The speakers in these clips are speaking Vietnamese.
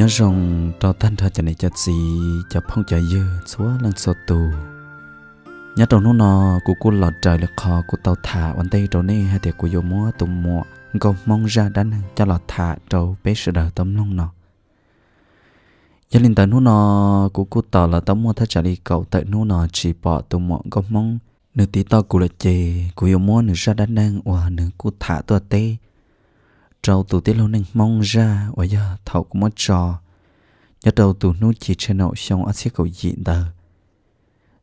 nhớ rằng trò tan thơ chả này chả gì chả phong chả dư xóa lăng sọ tù nhớ trong nó nọ của cô lọt trời là khó của tàu thả thả วัน tây trò này hay thì của vô múa tụm mùa còn mong ra đánh cho lọt thả trâu bé sự đời tấm lông nọ gia đình tại nó nọ của cô tàu là tấm mua thơ chả đi cậu tại nó nọ chỉ bỏ tụm mùa còn mong nửa tí to của là chê của vô múa nửa ra đánh đang hòa nửa cô thả tua tê trâu tụ tiết lâu nên mong ra và giờ thầu cũng mất trò nhớ đầu tụ nút chỉ trên nậu xong ăn xiết cầu diện tờ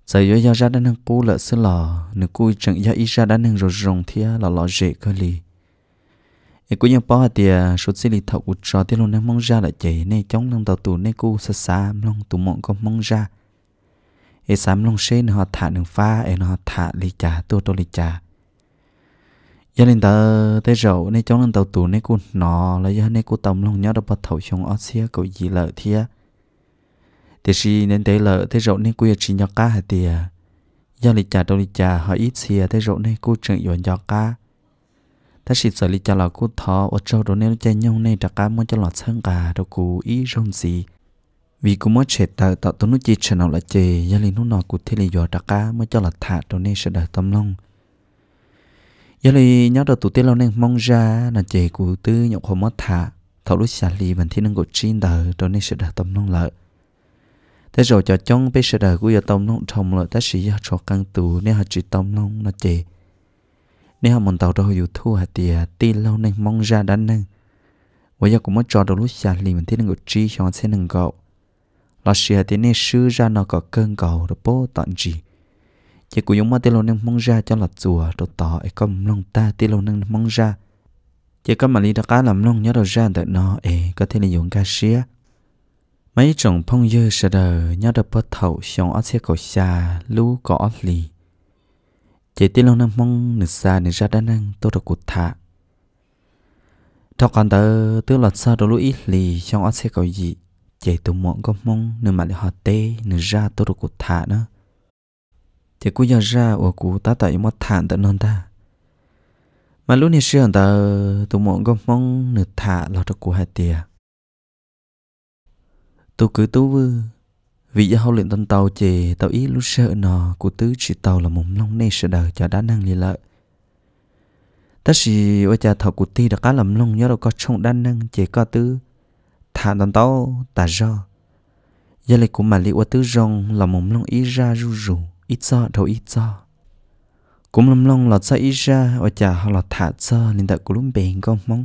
giờ do giờ ra đã nâng cú lợ xứ lò nửa cú chẳng giờ ít ra đã nâng rồi rồng thia lò lò rễ cơ lì ý cú nhớ bỏ hạt tiề số xí lì thầu của trò tiết lâu nên mong ra là chạy nên chống nâng tàu tụ nên cú xa xa long tụ mộng có mong ra ý xám long xê nó thả đường pha ấy nó thả lì trà tôi tôi lì trà giờ nên ta tới rầu nên cháu lần tàu tù nên cô nó là giờ nên cô tầm lòng nhớ đâu bắt thầu xuống ở xe cậu gì lợ thia thì si nên tới lợ tới rầu nên cô chỉ nhọc cá hả tiề giờ lịch trả đâu lịch trả họ ít xe tới rầu nên cô trường yến nhọc cá ta chỉ sợ lịch trả là cô thọ ở trâu đồ nên chạy nhau nên trả cá muốn cho lọt sang cả đâu cô ý rong gì vì cô mới chết tờ tạo tôi nói chỉ chờ nào là chê gia linh nó nọ cụ thế là giờ trả cá mới cho lọt thả đồ nên sẽ đợi tâm lòng giờ thì nhớ được tụi tê lâu nên mong ra là chị của tư nhộng không mất thả thầu lúc xả lì mình thì năng gột chín đời cho nên sẽ đạt tâm nông lợi thế rồi cho trong bây sự đời của giờ tâm nông trồng lợi ta sĩ cho căn tù nên họ chỉ tâm nông là chị nên họ muốn tàu đâu dù thu hạt tiền tê lâu nên mong ra đã nâng bây giờ cũng mất cho đầu lúc xả lì mình thì năng gột chi cho sẽ nâng gạo là sĩ hạt tìa nên sư ra nó có cơn cầu rồi bố tận gì chỉ cú dùng mà tiêu năng mong ra cho lật chùa đồ tỏ ấy có lòng ta tiêu năng mong ra chỉ có mà lý đã cá làm lòng nhớ đồ ra tại nó ấy có thể là dùng ca xía mấy chồng phong dư sẽ đờ nhớ đồ bớt thầu xong ở xe cổ xa lú có ở lì chỉ tiêu năng mong nửa xa nửa ra đa năng tôi được cụt thả thọ còn tớ tức là sao đồ lũ ít lì xong ở xe cổ gì chỉ tụi mọn có mong nửa mà lại họ tê nửa ra tôi được cụt thả nữa thì cú giờ ra của cú ta tại một thản tận non ta mà lúc này xưa ta tụi mọi có mong nửa thả lo cho cú hai tia tôi cứ tú vư vì do học luyện tân tàu chề tàu ý lúc sợ nọ của tứ chỉ tàu là một long nên sợ đời cho đã năng lì lợi ta chỉ ở cha thọ của ti đã cá làm long nhớ đâu có trông đan năng chỉ có tứ thả tân tàu ta do gia lịch của mà li của tứ rong là một long ý ra ru rủ rù ít sợ đâu ít sợ cũng lầm lòng lọt sợ ít ra ở chả họ lọt thả sợ nên tại cũng lúc bền con mong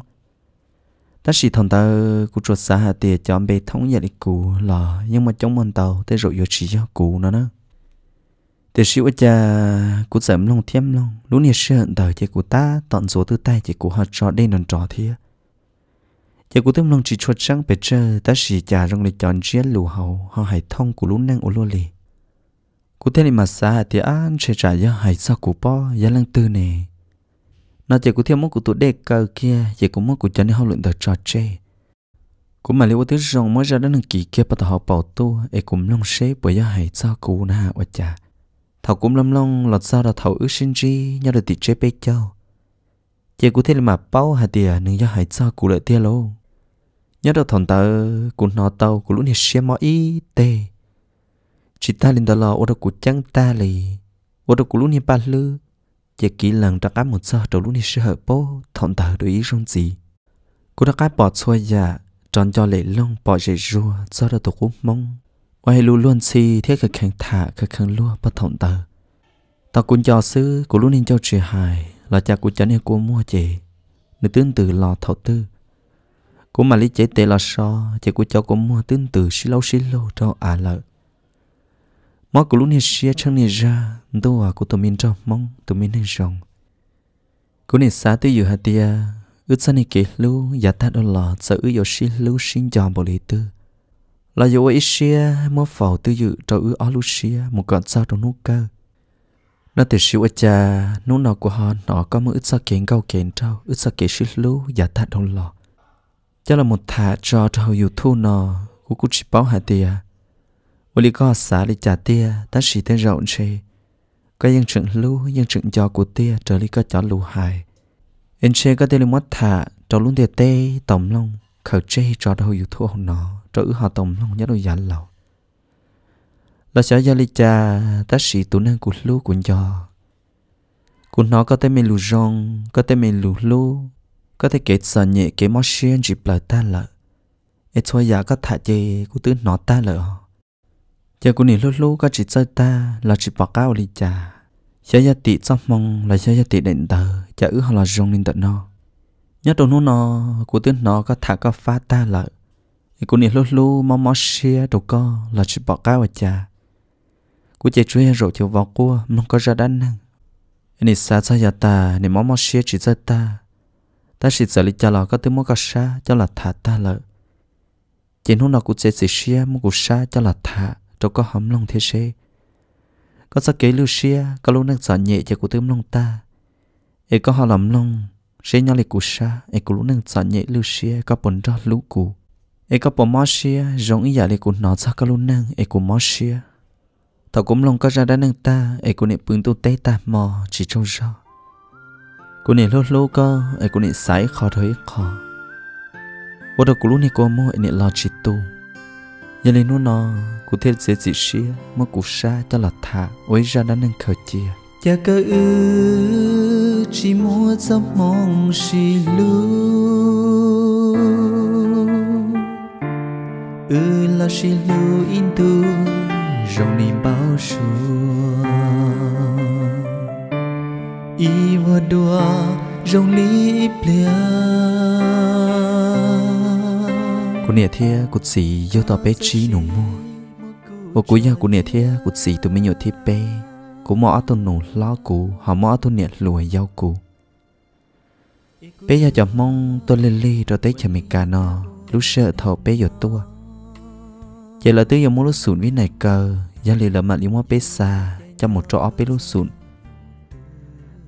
ta chỉ thằng ta cụ chuột xa hà tiền cho bê thống nhà đi cụ là nhưng mà chống mình tàu thế rồi vô chỉ cho cụ nó nữa tiệt sĩ ở chả cụ sớm lòng thêm lòng lúc này sự hận đời chỉ cụ ta tận số từ tay chỉ cụ họ trò đây nằm trò thiệt giờ cụ tâm lòng chỉ chuột sang bề trời ta chỉ trả rong để chọn chiến lù hầu họ hải thông của lũ năng ô lô lì cú thế này mà xa thì anh sẽ trả cho hay sao cú po giá lăng tư nè nó chỉ cú thêm mốt của tụi đề cờ kia chỉ cú mốt của cho nên học luyện được trò chơi cú mà liệu tới rong mới ra đến hàng kỳ kia bắt đầu học bảo tu e cũng long xế bởi giá hay sao cú na ở chả thảo cũng lâm long lọt sao là thảo ước sinh chi nhớ được tỷ chơi bê châu chỉ cú thế này mà bao hà tiền nhưng giá hay sao cú lại tia luôn nhớ được thằng tớ cú nó tàu cú lũ này xem mọi ý tê chỉ ta lên đó là ô đó của chẳng ta lì ô đó của lúc này ba lư chỉ kỹ lần đã cái một giờ đầu lúc này sợ bố thọn tờ đối ý rong gì cô đã cái bỏ xôi dạ tròn cho lệ long bỏ dễ rùa do đó tôi cũng mong quay lưu luôn si thiết cái khang thả cái khăn lúa bắt thọn tờ ta cũng cho sư của lúc này cho trì hài là cha của cha này của mua chị nữ tương tự lò thầu tư của mà lý chế tệ là so chị của cháu cũng mua tương tự xí lâu xí lâu cho à lợi mà cô lúc này xia chẳng này ra đâu à cô tôi mình trong mong tôi mình nên rong cô này xa tới giờ hạt tia ước xa này kể lưu giả ta đó là sợ ước giờ xí lưu xin chọn bộ lý tư là giờ ấy xia mà phò tư dự cho ước ở lưu xia một gọn sao trong nút cơ nó từ xíu cha nút nào của họ nó có một ước xa kiến cao kiến trâu ước xa kể xí lưu giả ta đó là cho là một thả cho trâu dù thu nó của cô chỉ báo hạt tia vì có xã lý trả tia ta sĩ tên rộng chê Có dân trưởng lưu dân trưởng cho của tia trở lý có cho lưu hài Yên chê có tên lý mất thả Cho luôn tia tê tổng lông Khởi chê cho đâu yếu thua nó Cho ứ họ tổng lông nhớ đồ giản lầu Là sở gia lý trả ta sĩ tụ năng của lưu của nhỏ Của nó có tên mình lù rong Có tên mình lù lưu Có thể kể sợ nhẹ kể mò xuyên dịp lời ta lợi Ít thôi giả có thả chê của tứ nó ta lợi giờ cô nỉ lú lú có chỉ chơi ta là chỉ bỏ cao đi chả giờ gia tị trong mong là giờ gia tị định tờ chả ứ họ là rong nên tận nó nhất đồ nó nó của tiếng nó có thả có phá ta lợi cô nỉ lú lú mong mong xia đồ co là chỉ bỏ cao à chả của chạy chơi rồi chiều vào cua mong có ra đánh năng nị xa xa giờ ta nị mong mong xia chỉ chơi ta ta chỉ sợ lý cho là có tiếng mong có xa cho là thả ta lợi chỉ nó nó cũng sẽ xia mong có xa cho là thả cho có hóm lòng thế xe có sa kế lưu xe, có lúc năng sợ nhẹ cho cụ tôm lòng ta e có họ lầm lòng xe nhau lệ của sa e có lúc năng sợ nhẹ lưu Lucia có bồn ra lũ cụ e có bồn xe, giống ý giả lệ của nó ra có lúc năng e của xe, thọ cũng lòng có ra đá năng ta e của nệ bưng tu tế ta mò chỉ trâu rõ cô nệ lô lô cơ e cô nệ sải khó thấy khó vô đầu của lúc này cô mô e nệ lo chỉ tu giờ lên nó cụ thế dễ dị xia mà cụ sa ta là thả ôi ra đã nâng khởi chia cha cơ ư chỉ mua giấc mong xì lưu ư là xì lưu in tu rồng niềm bao sùa y vừa đùa rồng lý plea คนเนี่ยเทียกุศลยอต่อเปชีหนุ่มมัว và cú giờ của nè thia của sĩ tụi mình nhột thi bé của mỏ tụi nổ lo cú họ mỏ tụi nè lùa giao cú bé giờ chọn mong tôi lên ly rồi tới chạm mình cả nọ lúc sợ thọ bé giờ tua giờ là tới giờ muốn lúc sụn với này cờ giờ lì là mà lý mua bé xa trong một chỗ bé lúc sụn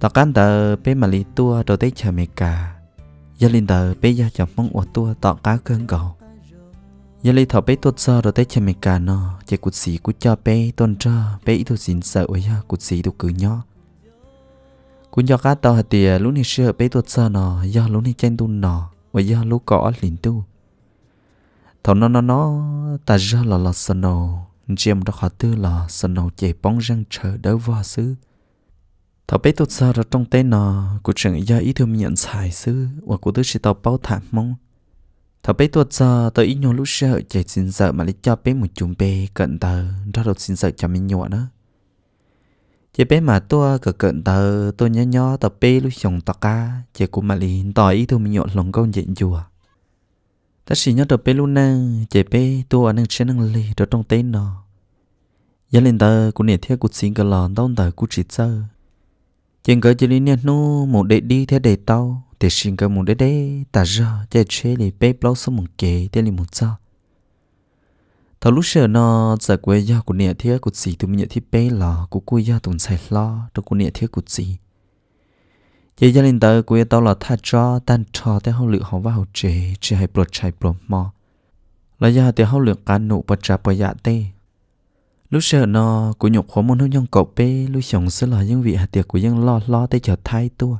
tao cán tờ bé mà lý tua rồi tới chạm mình cà giờ lên tờ bé giờ chọn mong ở tua tao cá cơn cầu ยาเลยถอไปตัวเจอเราได้เชมิกาเนาะเจกุศลกุจาไปต้นเจอไปอีตัวสินเสวยะกุศลตัวกือย่อกุญยอก้าตอหเตียลุนี่เชื่อไปตัวเจอเนาะยอลุนี่เจนตุนเนาะวยะลุก่อหลินตู้ทอนนนแต่เจอละละสนอเจียมดอกหาตื้อละสนอเจป้องรังเชอเดวาซื้อ thọ bé tốt ra trong tên nó của trường gia ý thương nhận xài sư và của tôi chỉ tàu bao thả mong Thở bé tuột giờ tới nhỏ lúc sợ chạy xin sợ mà lấy cho bé một chùm bé cận tờ ra đột xin sợ cho mình nhỏ nữa. Chị bé mà tôi cờ cận tờ tôi nhớ nhớ tờ bé lúc chồng tờ ca chị cũng mà liền tỏi ý tôi mình nhỏ lòng câu diện chùa. Ta chỉ nhớ tờ bé lúc nâng chị bé tua nâng chơi nâng lì đó trong tên nó. giờ lên tờ cũng nể theo cuộc xin cờ lòn tông tờ cuộc chỉ sơ. Chàng cờ chỉ liên nu một đệ đi theo đệ tao để xin cái mùng đấy đấy ta ra để chế để bé bao số mùng kế để liền mùng sao thà lúc giờ nó giờ quê gia của nè thiếu của chị tụi mình nhận thiết bé là của cô gia tụi sài lo cho của nè thiếu của chị giờ gia đình tới của tao là tha cho tan cho để họ lựa họ vào chế chế hay bột chạy bột mò là gia thì họ lựa cá nụ bật trà bật dạ tê lúc giờ nó của nhục khó muốn nó nhong cậu bé lúc sống xưa là những vị hạt tiệc của những lo lo để chờ thay tua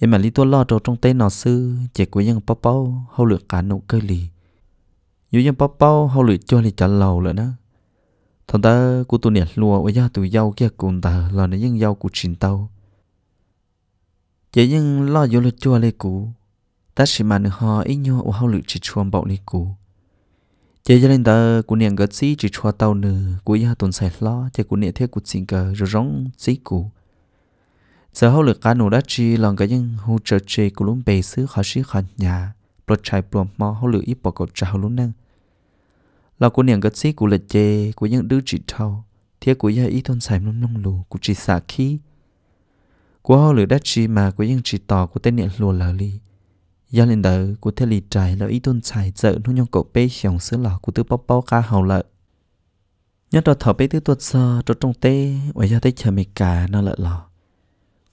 em mà lý tôi lo trâu trong tay nó sư chỉ của dân bao bao hậu lượng cả nụ cơ lì dù dân bao bao hậu lượng cho lì trả lầu nữa đó thằng ta của tôi nè lùa với gia tụi giàu kia cùng ta là nó dân giàu của trình tàu chỉ dân lo dù lựa cho lì cũ ta chỉ mà nữa họ ít nhau ở hậu lượng chỉ chuông bảo lì cũ chỉ cho nên ta của nè gật xí chỉ cho tàu nữa của gia tuần sài lo chỉ của nè theo của xin cờ rồi rong xí cũ giờ hậu lực cá nụ đã chi lòng cái những hỗ trợ chế của lũng bề xứ khó xứ khó nhà bật chạy buồn mò hậu lực ít bỏ cột trào lũng năng là của niềng cái xí của lịch chế, của những đứa chị thâu thế của gia ý thôn xài nông nông lù của chỉ xả khí của hậu lực đã chi mà của những chị tỏ của tên niệm lùa lờ li, gia lên đỡ của thế lì trải là ý thôn xài dở nó nhong cậu bê xiong xứ lò của tứ bóc bao ca hậu lợi nhất là thở bê tứ tuột sơ trong tê ở gia tê chờ mì cả nó lợi lò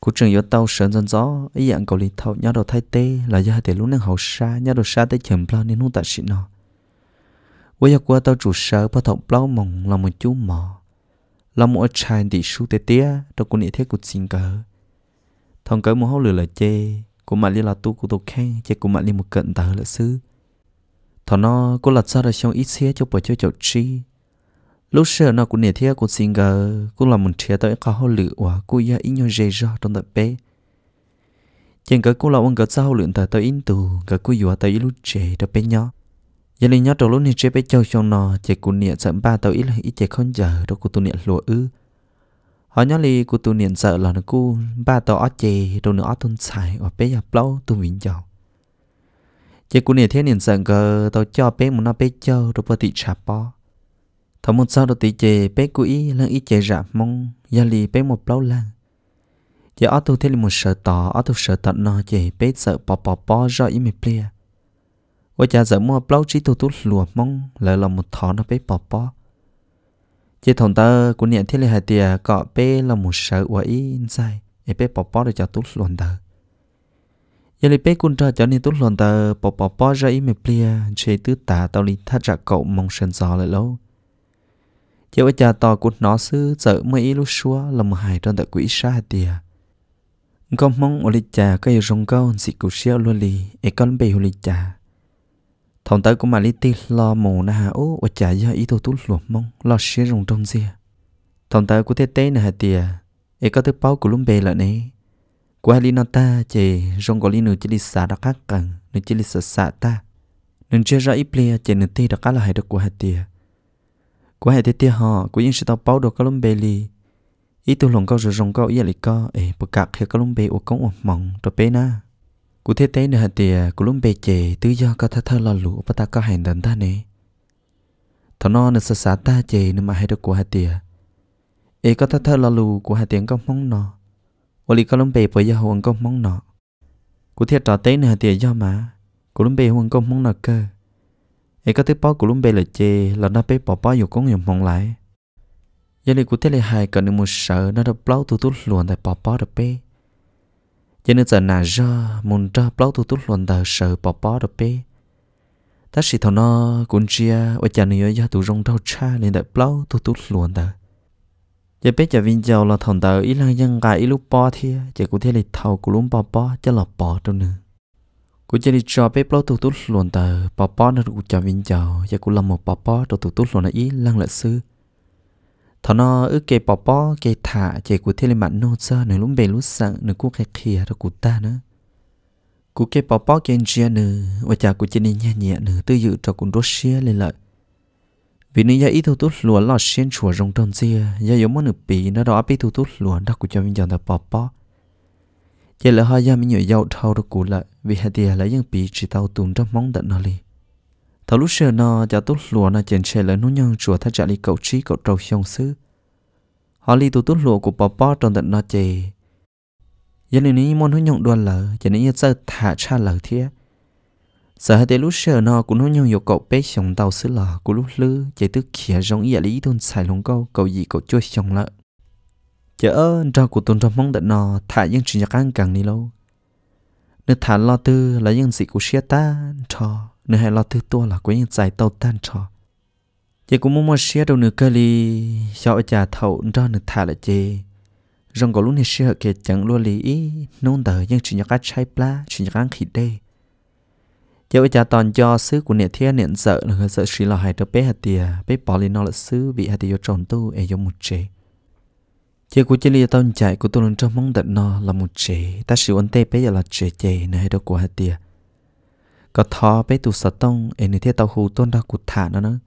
cú trường yếu tàu sớm dân gió ý dạng cầu lì thâu nhau đầu thay tê là do hai tỷ lúc nâng hậu xa nhau đầu xa tới chấm plau nên hung tạ xịn nọ với giờ qua tàu chủ sở bắt thọc plau mộng là một chú mỏ là một trai đi su tê tê đâu cũng nghĩ thế của xin cờ thằng cỡ một hậu lửa là chê của mà liên là tu của tôi khen chê của mà liên một cận tờ là sư thằng nó có lật ra rồi xong ít xía cho bỏ cho chậu chi lúc sợ nó cũng nhiệt thiết cũng xinh gờ cũng là một chia tới khó lựa và cũng ya ít nhau dễ rõ trong tập bé chẳng cái cô là ông cái sau luyện tại tới in tù cái cũng vừa tới lúc trẻ tập bé nhỏ giờ này nhỏ trong lúc này trẻ bé chơi trong nó chạy cũng nhiệt sợ ba tới ít là ít chạy không giờ đó cũng tu nhiệt lụa ư họ nhớ li cũng tu nhiệt sợ là nó cũng ba tới ở chè đâu nữa ở thôn xài và bé gặp lâu tu vĩnh chồng chạy cũng nhiệt thế nhiệt sợ cái tao cho bé muốn nó bé chơi đó bơ tị trà bao thọ một sao đó tỷ chế bé của ý lần ý chế rạp mong gia lì bé một lâu lang giờ ở tu thế là một sợ tỏ ở tu sợ tận nó chế bé sợ bỏ bỏ bỏ do ý mình plea và cha giờ mua lâu chỉ tu tu lùa mong lại là một thọ nó bé bỏ bỏ chế thằng ta của niệm thế là hai tia cọ bé là một sợ và ý sai để bé bỏ bỏ rồi cho tu luồn tờ giờ lì bé cũng cho cho nên tu luồn tờ bỏ bỏ bỏ do ý mình plea chế tứ tả tao đi thắt ra cậu mong sơn gió lại lâu chỉ bây giờ to của nó sư giờ mới ít lúc xua là một hài trong tại quỹ xa tìa con mong ổn lịch trà cái rong câu xịt cụt xeo luôn lì e con bề ổn lịch trà thằng tới của mà lý tì lo mù na hà ú và trà do ý thô tú luộc mong lo xía rong trong xia thằng tới của thế tế nè hà tìa e có thứ bao của lúm bề là nè của hai lý nó ta chè rong có lý nửa chỉ lý xả đặc khác cần nửa chỉ lý xả xả ta nên chưa ra ý plea chè nửa tì đặc là hai được của hà tìa của hệ thế tia họ của những sự tao bao đồ cá lông bê li ít tu lòng câu rồi rồng có ý là co ê bậc cạc hiệu cá lông bê ô cống ô mỏng rồi bê na cụ thế tế nữa tia cụ lông bê chè tứ do có thơ thơ lo lũ bắt ta có hành động ta nè thọ nó nữa sợ sa ta chè nữa mà hay được của hạt tia ê có thơ thơ lo lũ của hạt tiếng công mong nó, ô li cá lông bê bởi do hoàng công mong nó, cụ thế trò tế nữa tia do mà cụ lông bê hoàng công mong nó cơ ấy có tiếc bó của lúc bê là chê là nó bê bỏ bó dù có nhiều mong lại giờ này của thế này hai cần một sợ nó đã bao tu tu luồn tại bỏ bó được pe. giờ này giờ nà ra muốn ra bao tu tu luồn tại sợ bỏ bó được pe. ta sĩ thằng nó cũng chia ở nhà này ở tụ rong rau cha nên tại bao tu tu luồn tại giờ bé giờ vinh giàu là thằng tờ ý là dân gà ý lúc bỏ thì giờ của thế này thầu của lúc bỏ bó chắc là bỏ đâu nữa กูจะดิจอไปปลดตัวตุ้หลวนแต่ปอปอนั่นกูจะวิ่งเจ้าอยากกูลำหมดปอปอตัวตุ้ตุ้หลวนอีลังละซื้อทอนอเออเกปอปอเกถ่าเจกูเทเลมันโนซ่าหนึ่งลุ่มเบลุสังหนึ่งกูแค่เคียร์กูตานะกูเกปอปอเกนเจียหนึ่งว่าจากกูจะนี่แง่แง่หนึ่งตื้อยืดจากกูรัสเซียเลยละ vì nếu vậy thủ tốt luôn là xuyên chùa rong trong chia giờ giống món nửa bì nó đó bị thủ tốt luôn đó cũng cho mình chọn là bò bò chỉ là hai gia mình nhiều giàu thâu được cũ lại vì hai tiền lấy những bì chỉ tàu tùn trong móng đạn nó li thảo lúc xưa nó cho tốt lúa nó chèn xe lấy nó nhân chùa thay trả li cậu trí cậu trâu xong xứ họ li tụ tốt lúa của bà bó trong đạn nó chè giờ này ní môn nó nhộng đoan lờ chỉ này như giờ thả cha lỡ thế giờ hai tiền lúc xưa nó cũng nó nhân nhiều cậu bé xong tàu xứ lờ của lúc lư chạy tức khía giống ý lý thôn xài lông câu cậu gì cậu chui xong lợ chớ cho của tôn trong mong đợi nò thả những chuyện nhạc ăn càng đi lâu nếu thả lo tư là những gì của xe ta trò nếu hay lo tư tua là của những giải tàu tan trò chị cũng muốn mua xe đầu nửa cơ li cho nhà thầu cho nửa thả là chị rong có lúc này xe kia chẳng luôn lý nôn tờ những chuyện nhạc ăn chai pla chuyện nhạc ăn khỉ đây ở nhà toàn cho xứ của nè thiên nè sợ là sợ sĩ là hại đứa bé hạt tiền bé bỏ lên nó là xứ bị hạt tiề tròn tu e giống một chế chế của chỉ là tao chạy của tôi lần trong mong đặt nó là một chế ta sử ổn tê bây giờ là chế chế này đâu của hạt tia có thọ bây tụ sợ tông em thế tao hù tôn đó của thả nó nữa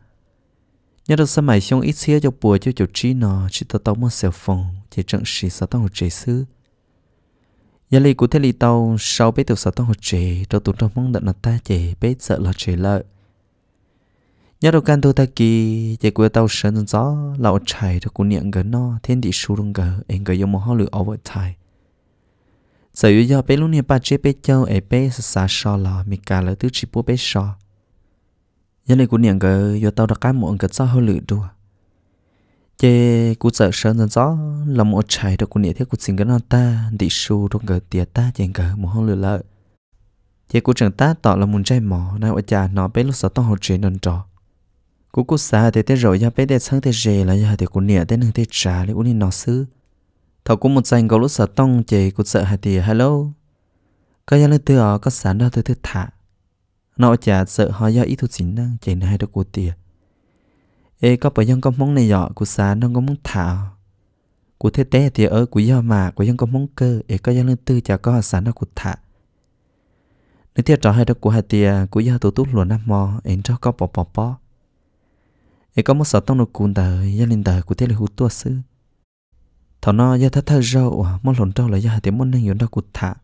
nhớ được sao mày xong ít xíu cho bùa cho chỗ trí nó chỉ tao tao muốn xèo phòng chế trận sĩ sát tông chế sư giờ lì của thế lì tao sau bây tụ sát tông chế tao tụ trong mong đặt nó ta chế bây giờ là chế lợi nhớ đâu can tôi ta kỳ chạy quê tàu sơn gió lão chạy được cũng niệm gần nó thiên địa su luôn gờ em gờ dùng một hoa lửa over time sở hữu do bé lúc niệm ba chế bé châu ấy bé xa xò lò mì cả lời tứ chỉ bố bé xò nhớ này cũng niệm gờ do tàu đã cái một gờ gió hoa lửa đùa chế cú sợ sơn gió là một chạy được cũng niệm thế cũng sinh gần nó ta địa su luôn gờ tiệt ta chạy gờ một hoa lửa lợi chế cú chẳng ta tỏ là muốn chạy mỏ nào ở nhà nó bé lúc sợ tông học chế nền trò cú cú xa thì thế rồi ya bé để sang thế rề là ya thì cú nịa thế nương thế trả lấy uni nó xứ thầu cú một dành cầu lúc sợ tông chị cú sợ hai thì hello có ya lên từ ở có sản đó từ thứ thả nọ trả sợ họ ya ít thu chính năng chị này đó cú tiệt ê có bởi dân có món này dọ cú xa nó có món thả cú thế té thì ở cú ya mà cú dân có món cơ ê có ya lên từ chả có sản đó cú thả nếu tiệt trò hai đó cú hai tiệt cú ya tổ túc luôn năm mò ê cho có bỏ bỏ bỏ e có một sở tông nó cùn tờ gia linh tờ của thế lực hụt tua sư thọ nó gia thất thắt rau à món lòn rau là gia thế môn năng yếu đâu cụt thả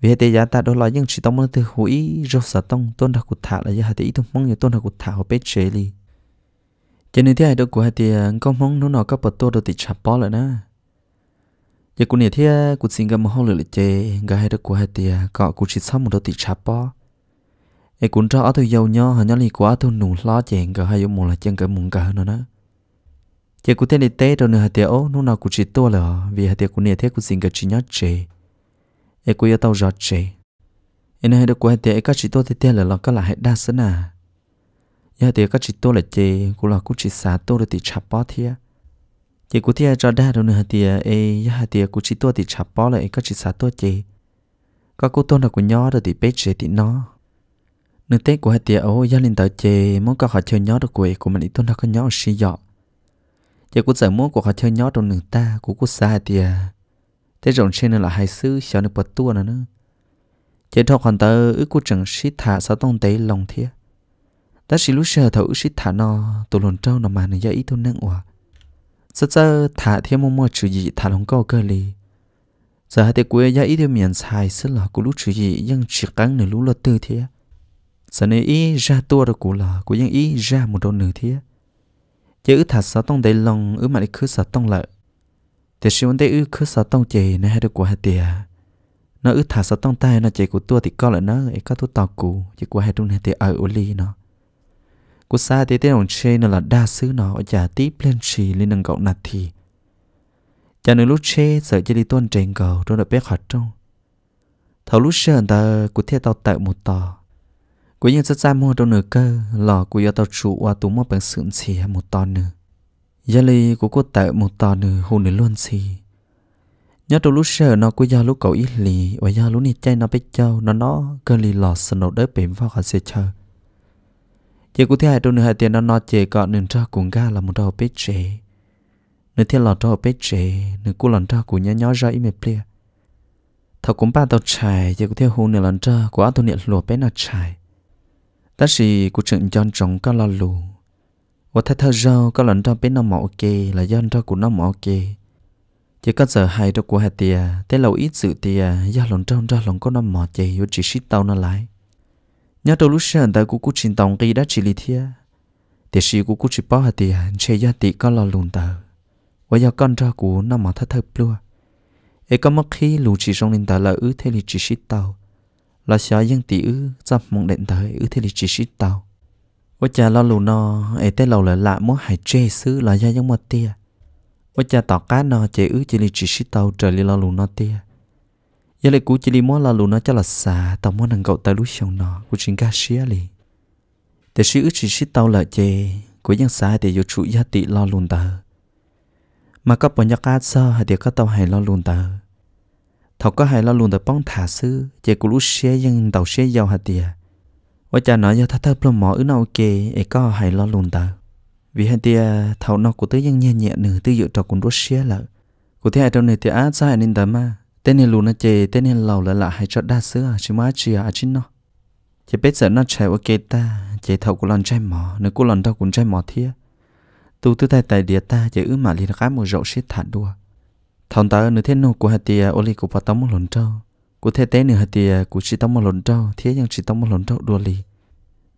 vì thế gia ta đó là những chỉ tông môn từ hủy rau sở tông tôn đâu cụt thả là gia thế tiếng thông món nhiều tôn đâu cụt thả họ bế chế li cho nên thế hệ đó của hai tiếng à, có mong nó nó có bật tua đâu thì chả bỏ lại nè giờ cụ này thế cũng xin gặp một hôm lười chế gia gái đó của hai tiếng à, có cũng chỉ sau một đâu thì chả bỏ ai cũng cho ở tôi giàu nho hay nhớ lì quá thu nụ lo chèn cả hai yếu mù là chân cả mùng cả nữa đó chỉ có thế đi tê rồi nữa hạt tiêu ô nó nào cũng chỉ to là vì hạt tiêu của nè thế cụ xin cả chỉ nhát chè ai cũng yêu tao rõ chè ai này được cụ hả tiệt các chỉ to thì thế là lo các là hạt đa sân à hả tiêu các chỉ to là chè của là cũng chỉ xả to rồi thì chập bó thế, chỉ cụ thiệt cho đa rồi nữa hả tiệt ai hả tiêu cụ chỉ to thì chập bó lại các chỉ xả to chè các cô to là của nhỏ rồi thì bết chè thì nó Nữ tế của hai tía ấu gia linh tờ chê muốn có họ chơi nhó đồ quỷ của mình ít tuân nó có nhó xì dọ. Giờ cũng sợ muốn của họ chơi nhó trong nữ ta của quốc xa hai Thế rộng trên là hai sư xó nữ bật tua nữa nữa. Chế thọ khoản tờ ước của chẳng xí thả sao tông tế lòng thiệt, Ta xí lúc sờ thấu xí thả nó tụ lồn trâu nó mà nữ gia ít tuân năng ủa. Sợ sợ thả thêm mua mua chữ gì thả lòng câu cơ lì giờ hai tay quê gia ít theo miền xài sức là của lúc chữ gì nhưng chỉ cắn nửa lũ là tư thiệt này ý ý ra ra tua đôi của những một nửa สนอีราตัวรกูละกูยังอีรามุดหนึ่งเทียจะอือถัดสต้องได้ลงอือมันคือสต้องละแต่ชีวันได้อือคือสต้องเจนะฮะดูกูฮะเตีย nó ứ thật sao tông lòng mà tông tông tông lợi thì sự hai của nó thật tay nó chạy của tua thì con lại nó ấy có tu tàu cũ chỉ của hai trung này thì ở ô ly nó của xa thì tiếng đồng chê nó là đa sứ nó ở giả tí lên trì lên nâng cậu nạt thì chả nữa lúc chê sợ chơi đi tuân trên cầu rồi đợi biết hoạt trong thầu lúc sơ ta của theo tàu tại một tòa của những mua đồ nửa กูยังจะจ้ามัวตัวเนื้อก็หล่อกูยังตัวชูว่าตัวมัวเป็นสื่อเสียหมดตอนเนื้อ giờ lì của cô tạo một tòa nửa hồ nữ luôn xì nhớ đồ lúc sợ nó của gia lúc cậu ít lì và gia lúc nít chơi nó biết châu nó nó cơ lì lò sân nổ đỡ bếm vào khỏi xe chờ giờ của thế hai đồ nửa hai tiền nó nó chè cọ nửa cho cùng ga là một đầu biết chè nửa thiên lò đầu biết chè nửa cô lọt cho của nhá nhó ra im mệt lia thảo cũng ba tàu trải giờ của thế hồ nửa lọt cho của áo tôi niệm lụa bé nó trải là gì của trận chọn trọng có lo lù và thay thơ rau có lần trong bên nó mỏ kê là do đó của nó mỏ kê. chỉ có giờ hai đó của hạt tiền thế lâu ít sự tiền do lần trong ra lần có nó mỏ chè và chỉ xít tàu nó lại nhớ đầu lúc sáng tại của cú trình tòng kỳ đã chỉ lý thia thì sĩ của cú chỉ bỏ hạt tiền chơi gia tị có lo lùn tờ và do con ra của nó mỏ thay thơ luôn. ấy có mất khi lù chỉ trong linh tờ là ứ thế thì chỉ xít tàu là xa dân tí ư dập mong đệnh tới ư thế thì chỉ xít tàu ô cha lo lù nó ấy tê lâu lại lạ muốn hải chê xứ là do giống một tia ô cha tỏ cá nó chế ư chỉ lì chỉ xít tàu trời lì lo lù nó tia giờ lại cú chỉ đi muốn lo lù nó cho là xà tàu muốn nâng cậu tới lúc xong nó của chính ca xía lì để xí ư chỉ xít tàu là chê của dân xã để vô trụ gia tị lo lùn tờ mà có bọn nhạc cá sơ hay để có tàu hay lo lùn tờ thọ có hai lo luôn tới bóng thả sư chạy cú lúc xe dân tàu xe giàu hạt tiề và cha nói do thắt thắt lầm mỏ ứ nào kề ấy có hai lo luôn tới vì hạt tiề thọ nó cũng tới dân nhẹ nhẹ nửa tư dự trò cùng lúc xe lợ của thế hai trong này thì á sai nên tớ mà tên này luôn nó chề tên này lầu lại là hai chót đa sứ à chứ má chì à chứ nó chạy biết giờ nó chạy ok ta chạy thầu của lon chạy mỏ nếu của lon đâu cũng chạy mỏ thia tu tư tay tại địa ta chạy ứ mà liền cá một rậu xít thản đua thằng ta nửa thế nào của hạt tiề ô li của Phật tao một lần trâu của thế tế nửa hạt tiề của chị tao một lần trâu thế nhưng chị tao một lần trâu đua lì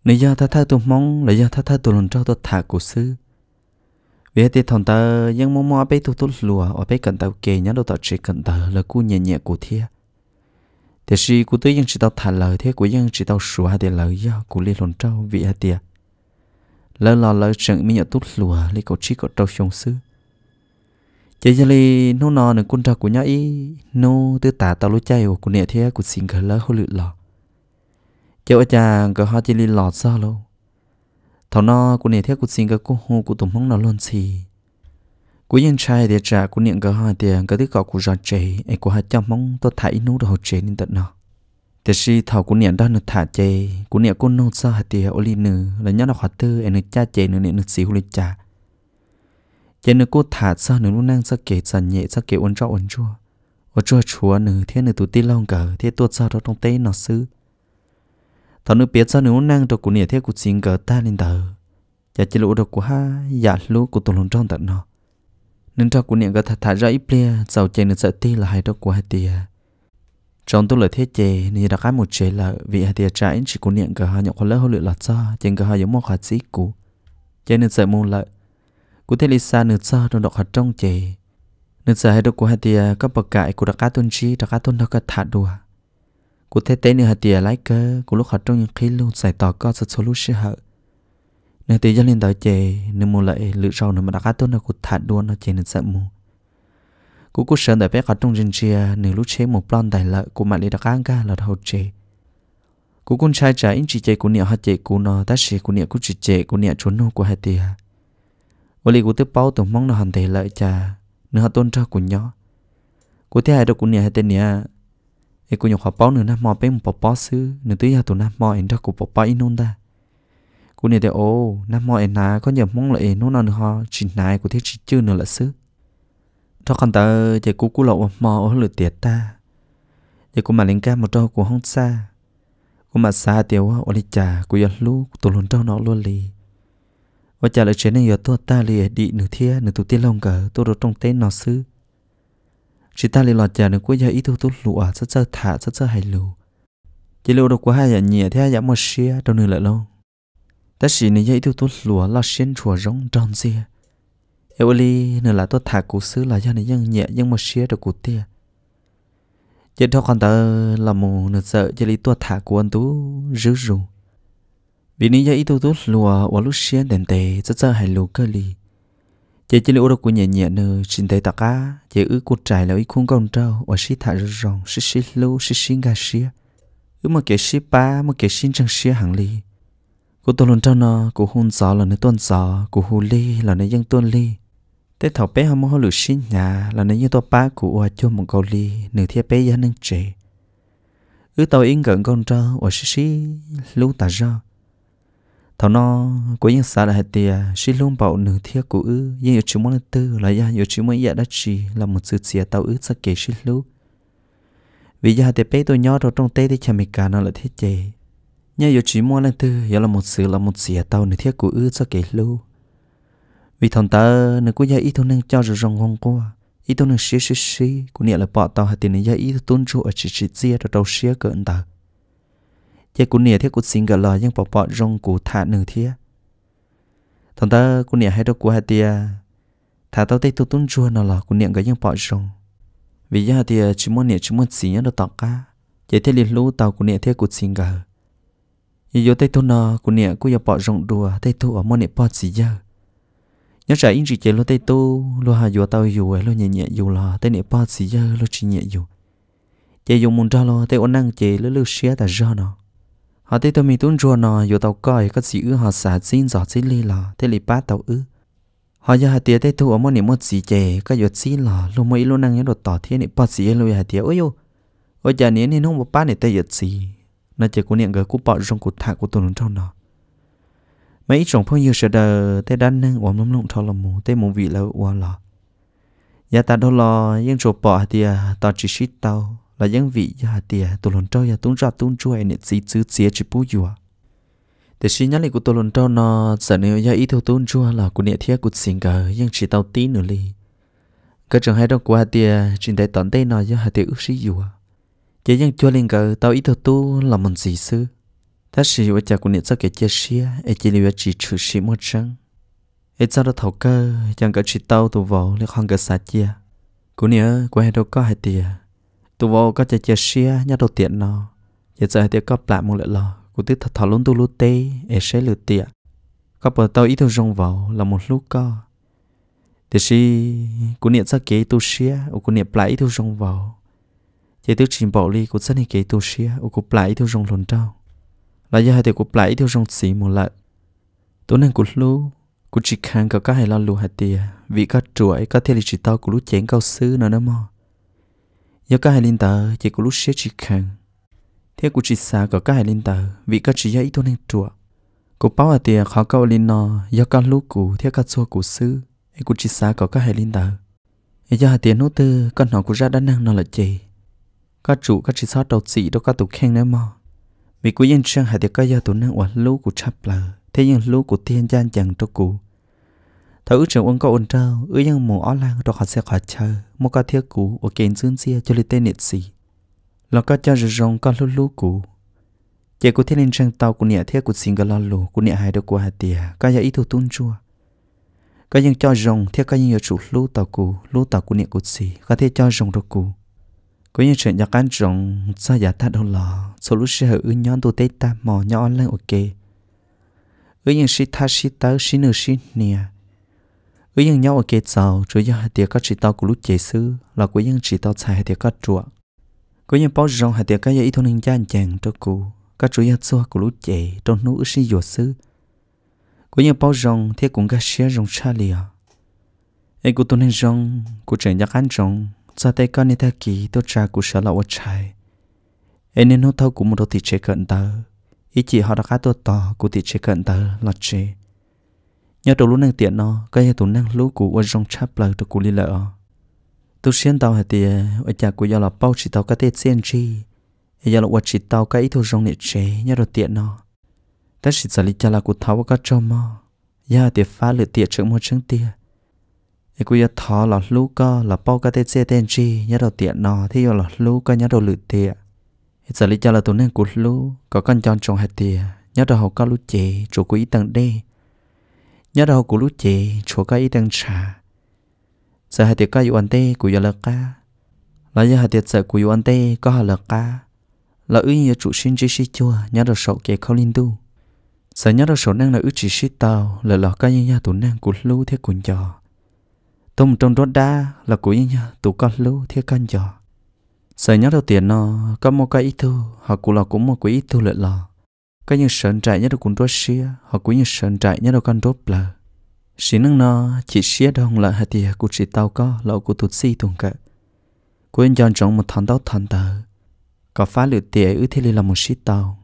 nửa do tha tha tu mong là do tha tha tu lần trâu tôi thả của sư vì hạt tiề thằng ta nhưng mong mong bấy tu tôi lùa ở bấy cần tao kề nhá đâu tao chỉ cần tao là cú nhẹ nhẹ của thế thế sĩ của tôi nhưng chỉ tao thả lời thế của nhưng chỉ tao sửa hạt lời do của li lần trâu vì hạt tiề lời lò lời chẳng mi nhớ tụt lùa li cậu chỉ cậu trâu xuống sư chỉ giờ li nô nò nửa quân trạc của nhau ý nô tư tả tao lối chạy của nè thế của xin khởi lỡ hồi lự lọ chỉ ở nhà có họ chỉ li lọ sao lâu thảo nọ của nè thế của xin cái cô hồ của tổng mong nó luôn xì của dân trai để trả của niệm có họ tiền có thứ cọ của giọt chế ấy của họ chăm mong tôi thấy nô đồ chế nên tận nọ thế si thảo của niệm đó nửa thả chế của niệm cô nô sao hạt tiền ô li nửa là nhớ là khóa tư ấy nửa cha chế nửa niệm nửa xì hồi lự trả giờ nữa cô thả sao nữa nung năng sao kể dần nhẹ sao kể ôn cho ôn chua ôn chua chúa nữa thế nữa tụi tin long cả thế tôi sao đó trong tay nó sư thằng nữa biết sao nữa nung năng cho cô nhẹ thế cô xin cờ ta lên tờ giờ chỉ lũ đó của ha giả lũ của tụi lòng trong tận nó nên cho cô nhẹ cả thả thả ra ít ple giàu chơi nữa sợ ti là hai đó của hai tia trong tôi là thế chế nên đã cái một chế là vì hai tia trái chỉ cô nhẹ cả hai nhọc khó lỡ hơi lựa là sao chừng cả hai giống một hạt sĩ cũ cho nên sợ mua lại cú thể lì xa nữ xa đồng đọc hạt trong chê nửa xa hệ đọc của hạt tìa có bậc cãi của đặc cá tôn trí Đặc cá tôn đọc cả thả đùa cú thể tế nửa hạt tìa lái cơ Cụ lúc hạt trong những khí lưu Giải tỏ có sự số lúc sư hợp nửa tìa dân lên đảo chê nửa mù lại lựa rau nửa mà đặc cá tôn đọc Cụ thả đùa nửa chê nửa xa mù cú cú sơn đại bé hạt trong rình chia nửa lúc chế một plon đại lợi Cụ mạng lì đặc cá ca là đầu chê Cụ con trai trái chỉ chế cú nẹo hạt chế cú nó tách sĩ cú nẹo cú chỉ chế cú nẹo trốn nô của hạt tìa vô lý của tiếp bao tổng mong nó hẳn thể lợi chả nữa hạt tôn ra của nhỏ của thế hai đó của nhà hai tên nhà ấy của nhọc họ bao nữa nè mò bên một bao sư nữa tới nhà tụi nè mò ảnh ra của bao bao nôn ta của nhà thế ô nè mò ảnh nà có nhiều mong lợi nôn nào nữa họ chỉ nài của thế chỉ chưa nữa là sư cho con ta chỉ cú cú lậu mò ở lửa tiệt ta giờ cô mà lên ca một trâu của không xa cô mà xa tiêu ô đi trà của dân lú tôi luôn trâu nó luôn lì và trả lời chuyện này giờ tôi ta liền đi nửa thia nửa tụt tiên long cả tôi được trong tên nó sư chỉ ta liền loạt trả nửa cuối giờ ít tôi tôi lụa sơ sơ thả sơ sơ hay lù chỉ lụa được quá hai giờ nhẹ thế giờ một xia trong nửa lại lâu ta chỉ nửa giờ ít tôi tôi lụa là xuyên chùa rong tròn xia yêu li nửa là tôi thả cụ sư là do nửa dân nhẹ nhưng một xia được cụ tia chỉ thôi còn tớ là một nửa sợ chỉ lấy tôi thả cụ anh tú rứa rùng vì nếu vậy tôi tốt lùa và lúc xuyên đèn tề rất sợ hài lù cơ lì chỉ chỉ lũ đó của nhẹ nhẹ nữa xin thấy tạc á chỉ ư cuộc trải là ý khuôn con trâu và xí thả rơ rong xí xí lù xí xí gà xía ư một cái xí ba một cái xí chẳng xía hàng li cô tôi luôn trâu nó cô hôn gió là nơi tuôn gió cô hù li là nơi dân tuôn li tết thảo bé hâm hô lũ xí nhà là nơi như tôi ba của hoa cho một câu li nửa thiệp bé dân nâng trẻ ư tàu yên gần con trâu và xí xí lù tà rơ thảo nó của những xã là hạt tiề chỉ luôn bảo nửa thiết của ư nhưng ở chúng món tư là ya ở chúng món ya đã chỉ là một sự chia tao ư sắc kể chỉ lú vì giờ thì bé tôi nhỏ đầu trong tê thì chả cả nó là thế chế nhưng ở chúng món tư giờ là một sự là một chia tao nửa thiết của ư sắc kể lú vì thằng ta nửa của ya ít thằng nên cho rồi rong ngon qua ít thằng nên xí xí xí của nghĩa là bỏ tao hạt tiền nửa ya ít tôn trụ ở chỉ chỉ chia rồi tao xí cỡ ta chế cú nìa thiết cú xin gỡ lời nhưng bỏ bỏ rong cú thả nửa thia thằng ta cú nìa hai đâu cú hai tia thả tao tay tụt tuôn chua nào lò cú nìa gỡ nhưng bỏ rong vì giờ thì chỉ muốn nìa chỉ muốn xin nhớ được tặng cả chế thiết liền lũ tao cú nìa thiết cú xin gỡ giờ tay tụt nó cú nìa cú giờ bỏ rong đùa tay tụt ở muốn nìa bỏ gì giờ nhớ trả in chỉ chế lô tay tu lô hà dù tao dù ấy lô nhẹ nhẹ dù là tay nịa bỏ gì giờ lô chỉ nhẹ dù chế dùng muốn cho lô tay ôn năng chế lô lưu xé ta do nó họ thấy tôi mình tuôn ruột nọ dù tàu coi có gì ư họ xả xin giọt xin ly lò thế lì bát tàu ư họ giờ hạt tiệt thấy tôi ở món niệm món gì chè có giọt xin lò luôn mấy luôn năng nhớ đột tỏ thiên niệm bát gì luôn hạt tiệt ôi yêu ôi giờ nín nên không một bát này tay giọt gì nó chỉ có niệm gờ cú bọ trong cú thả của tôi luôn trong nọ mấy chồng phong như sợ đờ tê đan năng uống lắm lụng thọ lòng mù tê mù vị là uống lò giờ ta đâu lò nhưng chỗ bọ thì ta chỉ shit tàu là những vị gia tiề tôi lần trâu gia tung ra tung chuôi nè xí chữ chia chỉ bù yua để xin nhắc lại của tôi lần trâu nó sợ nếu gia ít theo tung chua là của nè thiết của sinh cả nhưng chỉ tao tí nữa li cái trường hai đó của hà tiề trên đại tận tây nó gia hà tiề ước sĩ yua e chỉ nhưng chua linh cả tao ít theo tu là mình gì sư ta sĩ vợ cha của nè sao kể chia sẻ ai chỉ liệu chỉ chữ sĩ một trăng ai e sao đó thấu cơ chẳng cả chỉ tao tu vào lại không cả sạch chia của niệm của hai đó có hai tiề tụ vô có chơi chơi xia nhá đầu tiền nó giờ giờ thì có lại một lệ lò cụ tức thật thảo luôn tu lú tê để sẽ lừa tiền có bờ tao ít thôi rong vào là một lúc co thì si cụ niệm ra kế tu xia ô cụ niệm lại ít thôi rong vào chỉ tức trình bảo ly cụ rất hay kế tu xia ô cụ lại ít thôi rong lồn trao là giờ thì cụ lại ít thôi rong xí một lại tối nay cụ lú cụ chỉ khang cả cái hay lo lù hạt tiền vì có chuỗi có thế lịch chỉ tao cụ lú chén cao sứ nó nó mò giờ các hai linh tờ chỉ có lúc sẽ chỉ khăn thế cũng chỉ xa có các hai linh tờ vì các chỉ dạy thôi nên chùa cô bảo à tiền khó câu linh nọ giờ các lúc cũ thế các xua cũ sư ấy cũng chỉ sa có các hai linh tờ giờ hai tiền nô tư con họ cũng ra đã năng nó là gì các chủ các chỉ sa đầu chỉ do các tụ khang nữa mà vì cuối yên sang hai tiền các giờ tụ năng ở lúc của chập lờ thế nhưng lúc của thiên gian chẳng cho cụ thử ước trường ông có ôn trâu ước nhưng mù ó lang rồi họ xe khỏi chờ một cái thiết cũ ở kiện dương xia cho lịch tên nhiệt sĩ là có cho rồi rong con lú lú cũ chỉ có thiên linh trang tàu của nhà thiết của xin gà lo lù của nhà hai đầu của hà tìa có giờ ý thủ tuôn chua có những cho rồng thiết có những giờ chủ lú tàu cũ lú tàu của nhà của xì có thiết cho rong rồi cũ có những chuyện nhà cán rồng sa giả thắt đâu lò số lúc sẽ hở ước nhon tu tết ta mò nhon lên ok ước những sĩ tha sĩ tớ sĩ nữ sĩ nè với những nhau ở kia tàu chủ yếu hạt tiệc các chỉ tàu của lúc chế sư là của những chỉ tàu xài hạt tiệc các chùa, của những bao rong hạt tiệc các dạy thôn hình gian chàng cho cụ các chủ yếu xua à. của lúc chế trong nỗ sĩ dụ sư của những bao rong thế cũng các xe rong xa lìa em của tôi nên rong của trẻ nhắc ăn rong cho tay con nên ta kỳ tôi trả của sợ lão trai em nên hô thâu của một đôi thị chế cận tờ ý chỉ họ đã cá tôi tỏ của thị chế cận tờ là chế nhớ đầu lúc năng tiện nó cái hệ tụ năng lúc của ở trong chắp lời tụ của li lợ tôi xuyên tàu hệ tiề ở nhà của do là bao chỉ tàu cái tết xuyên chi do là ở chỉ tàu cái ít thu trong nệ chế nhớ đầu tiện nó ta chỉ xử lý cho là của tháo các trong mà giờ tiệt phá lửa tiệt trưởng một chứng tiệt ý của giờ thọ là lúc co là bao cái tết xuyên tên chi nhớ đầu tiện nó thì do là lúc co nhớ đầu lửa tiệt xử lý cho là tụ năng của lúc có con chọn trong hệ tiề nhớ đầu hậu các lúc chế chủ của ý tầng đê nhớ đâu của lúc chị chỗ cái ý đang trả giờ hai tiệc cái yêu anh tê của yêu lợt ca là giờ hai tiệc giờ của yêu anh tê có hà lợt ca là ư như chủ sinh chỉ sĩ chua nhớ đâu sầu kệ khâu linh tu giờ nhớ đâu sầu năng là ư chỉ sĩ tàu là lọ cái nhà tủ năng của lưu thế cuốn trò tôm trong đốt đa là của nhà tủ con lưu thế căn trò giờ nhớ đâu tiền nó có một cái ý thu họ cũng là cũng một cái ý thu lợi lò cái những sơn trại nhất là cũng đó xia họ cũng những sơn trại nhất là con đốt là xí nâng nó chỉ xia đông là hạt tiền của chỉ tao có lậu của tụt xi thùng cả quên chọn chọn một thằng đó thằng tờ có phá lựu tiền ư thế là một xí tao,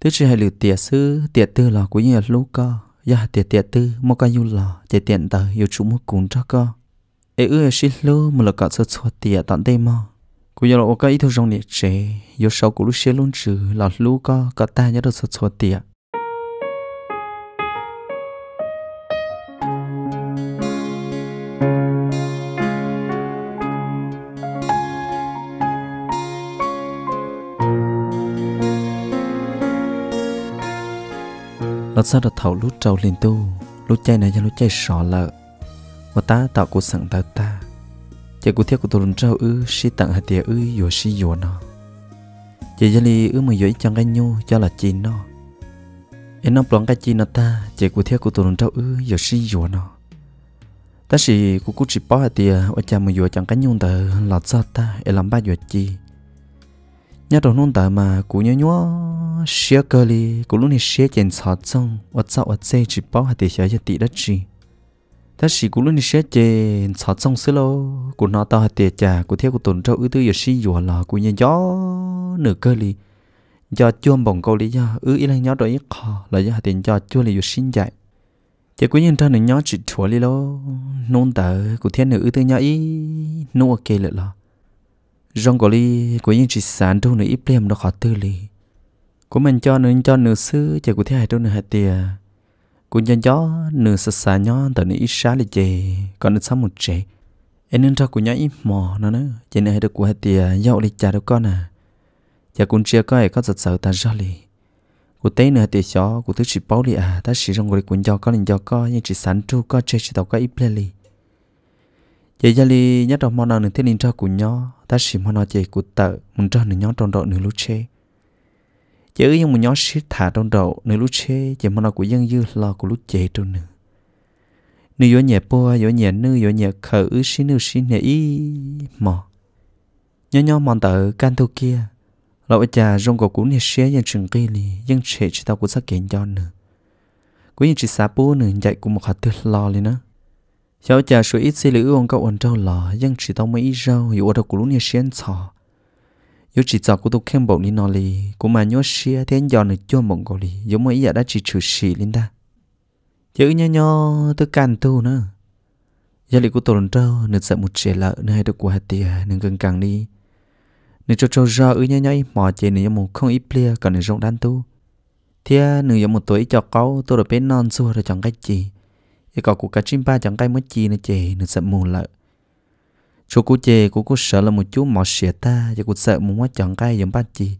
thứ chỉ hai lựu tiền sư tiền tư là của những lũ co ya tiề tiền tư một cái yêu lò tiền tiện tờ yêu chúng một cùng cho co ê ư xí lô một là cả sơ sơ tiền tận đây mà cú giờ lỗ cái ít thôi rong liệt chế giờ sau cú lúc xe luôn trừ là lú có cả ta nhớ được sốt sốt tiệt là sao được thầu lú trầu liền tu lú chay này cho lú chay sọ lợ và ta tạo cuộc sẵn tạo ta chị cụ thiết của tôi luôn trao ư si tặng hạt tiền ư yo si yo nó chị gia li ư mười rưỡi chẳng cái nhu cho là chi nó em nó plong cái chi nó ta chị cụ thiết của tôi luôn trao ư yo si yo nó ta chỉ cụ cú chỉ bỏ hạt tiền ở cha mười rưỡi chẳng cái nhu ta là sao ta em làm ba yo chi nhớ đầu nôn ta mà cú nhớ nhớ xia cơ li cú luôn thì xia chèn sọt xong ở sao ở xe chỉ bỏ hạt tiền xia giờ tị đất chi ta chỉ cũng luôn sẽ chê sợ xong xí lô của nó ta hạt tiệt chả của theo của tuần trâu ưu tư giờ xí dùa là của nhà gió nửa cơ li do chuông bồng câu lý do ư ý là nhó đổi ít khó là do hạt tiền do chua là giờ xin dạy chỉ của nhân thân này nhó chỉ chua li lô nôn tờ của thiên nữ ư tư nhó ý nô ok lợ lò rong của li của nhân chỉ sản trâu nữ ít plem nó khó tư li của mình cho nữ cho nửa sư chỉ của thế hạt trâu nửa hạt tiệt cô nhà gió nửa sờ sờ nhó tờ nửa ít sáng lại chè còn nửa sáng một chè em nên cho của nhá ít mò nó nữa chỉ nên được của hai tìa dậu đi chả đâu con à chả cũng chưa có ai có giật sợ ta ra lì cô té nửa tìa chó của thứ chỉ báo đi à ta chỉ trong người cũng do có liền do có nhưng chỉ sẵn tru có chơi chỉ tàu có ít lê lì chị gia lì nhớ đầu mò nào nửa thiết nên cho của nhó ta chỉ mò nào chị của tợ muốn cho nửa nhó trong độ nửa lúc chơi chứ nhưng một nhóm xí thả trong đầu nơi lúc chế chỉ mong của dân dư lo của lúc chế trong nữa nơi gió nhẹ bùa gió nhẹ nư gió nhẹ khờ ứ xí nữ xí nhẹ y mò nhó nhó mòn tờ can thâu kia lão cha rong cổ cũng nhẹ xé dân trường cây lì dân trẻ chỉ tao cũng sắc kiện cho nữa quý như chỉ xa bùa nữa dạy cũng một hạt tư lo lên nữa cháu cha số ít xí lữ ông cậu ổn trâu lò dân chỉ tao mấy rau hiểu ở đâu cũng nhẹ xén xò yo chỉ cho cô tôi khen bộ đi nó li cô mà nhớ xia thế giờ này chưa mộng cô li giống mấy giờ đã chỉ chửi xì lên ta chữ nhớ nhớ tôi can tu nữa giờ li cô tôi lần trâu nên sợ một trẻ lợ hay được của hạt tiề nên gần càng đi nên cho cho ra ư nhớ nhớ mò chè nên một không ít plia còn nên rộng đan tu thế nửa giống một tuổi cho cáu tôi được bé non xua rồi chẳng cách gì cái cọ của cá chim ba chẳng cái mất chi nữa chè nên sợ mù lợ chú cú chê cú cú sợ là một chú mỏ xỉa ta và cú sợ một quá chọn cái giống bát chi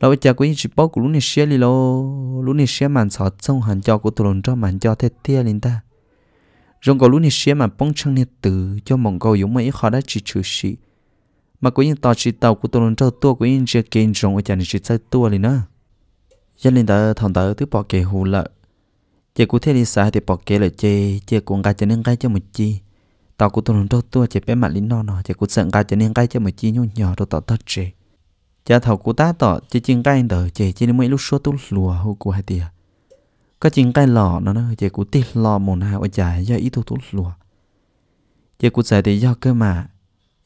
lâu bây giờ cú chỉ bóc cú lúc này xỉa đi lô lúc này xỉa màn sọt xong hẳn cho cú tuần cho màn cho thế tia lên ta rong cú lúc này xỉa mà bông chân nhiệt tử cho mong cầu giống mấy khó đã chỉ chửi xị mà cú nhìn tao chỉ tàu cú tuần cho tua cú nhìn chưa kênh rong ở chàng chỉ chơi tua lên nữa Giờ lên ta thằng ta thứ bỏ kế hù lợ chỉ cú thấy đi xa thì bỏ kế lại chê chê cũng cái cho nên cái cho một chi tao cũng tuần đầu tua chỉ bé mặt lính non nó chỉ cũng sợ cái cho nên cái cho mà chi nhau nhỏ đồ tao thật chế cha thầu của ta tỏ chỉ chừng cái đỡ chỉ chỉ nên mấy lúc số tu lùa hô của hai tia có chừng cái lò nó nó chỉ cũng tiếc lò một hai ở dài do ý tu tu lùa chỉ cũng sợ thì do cơ mà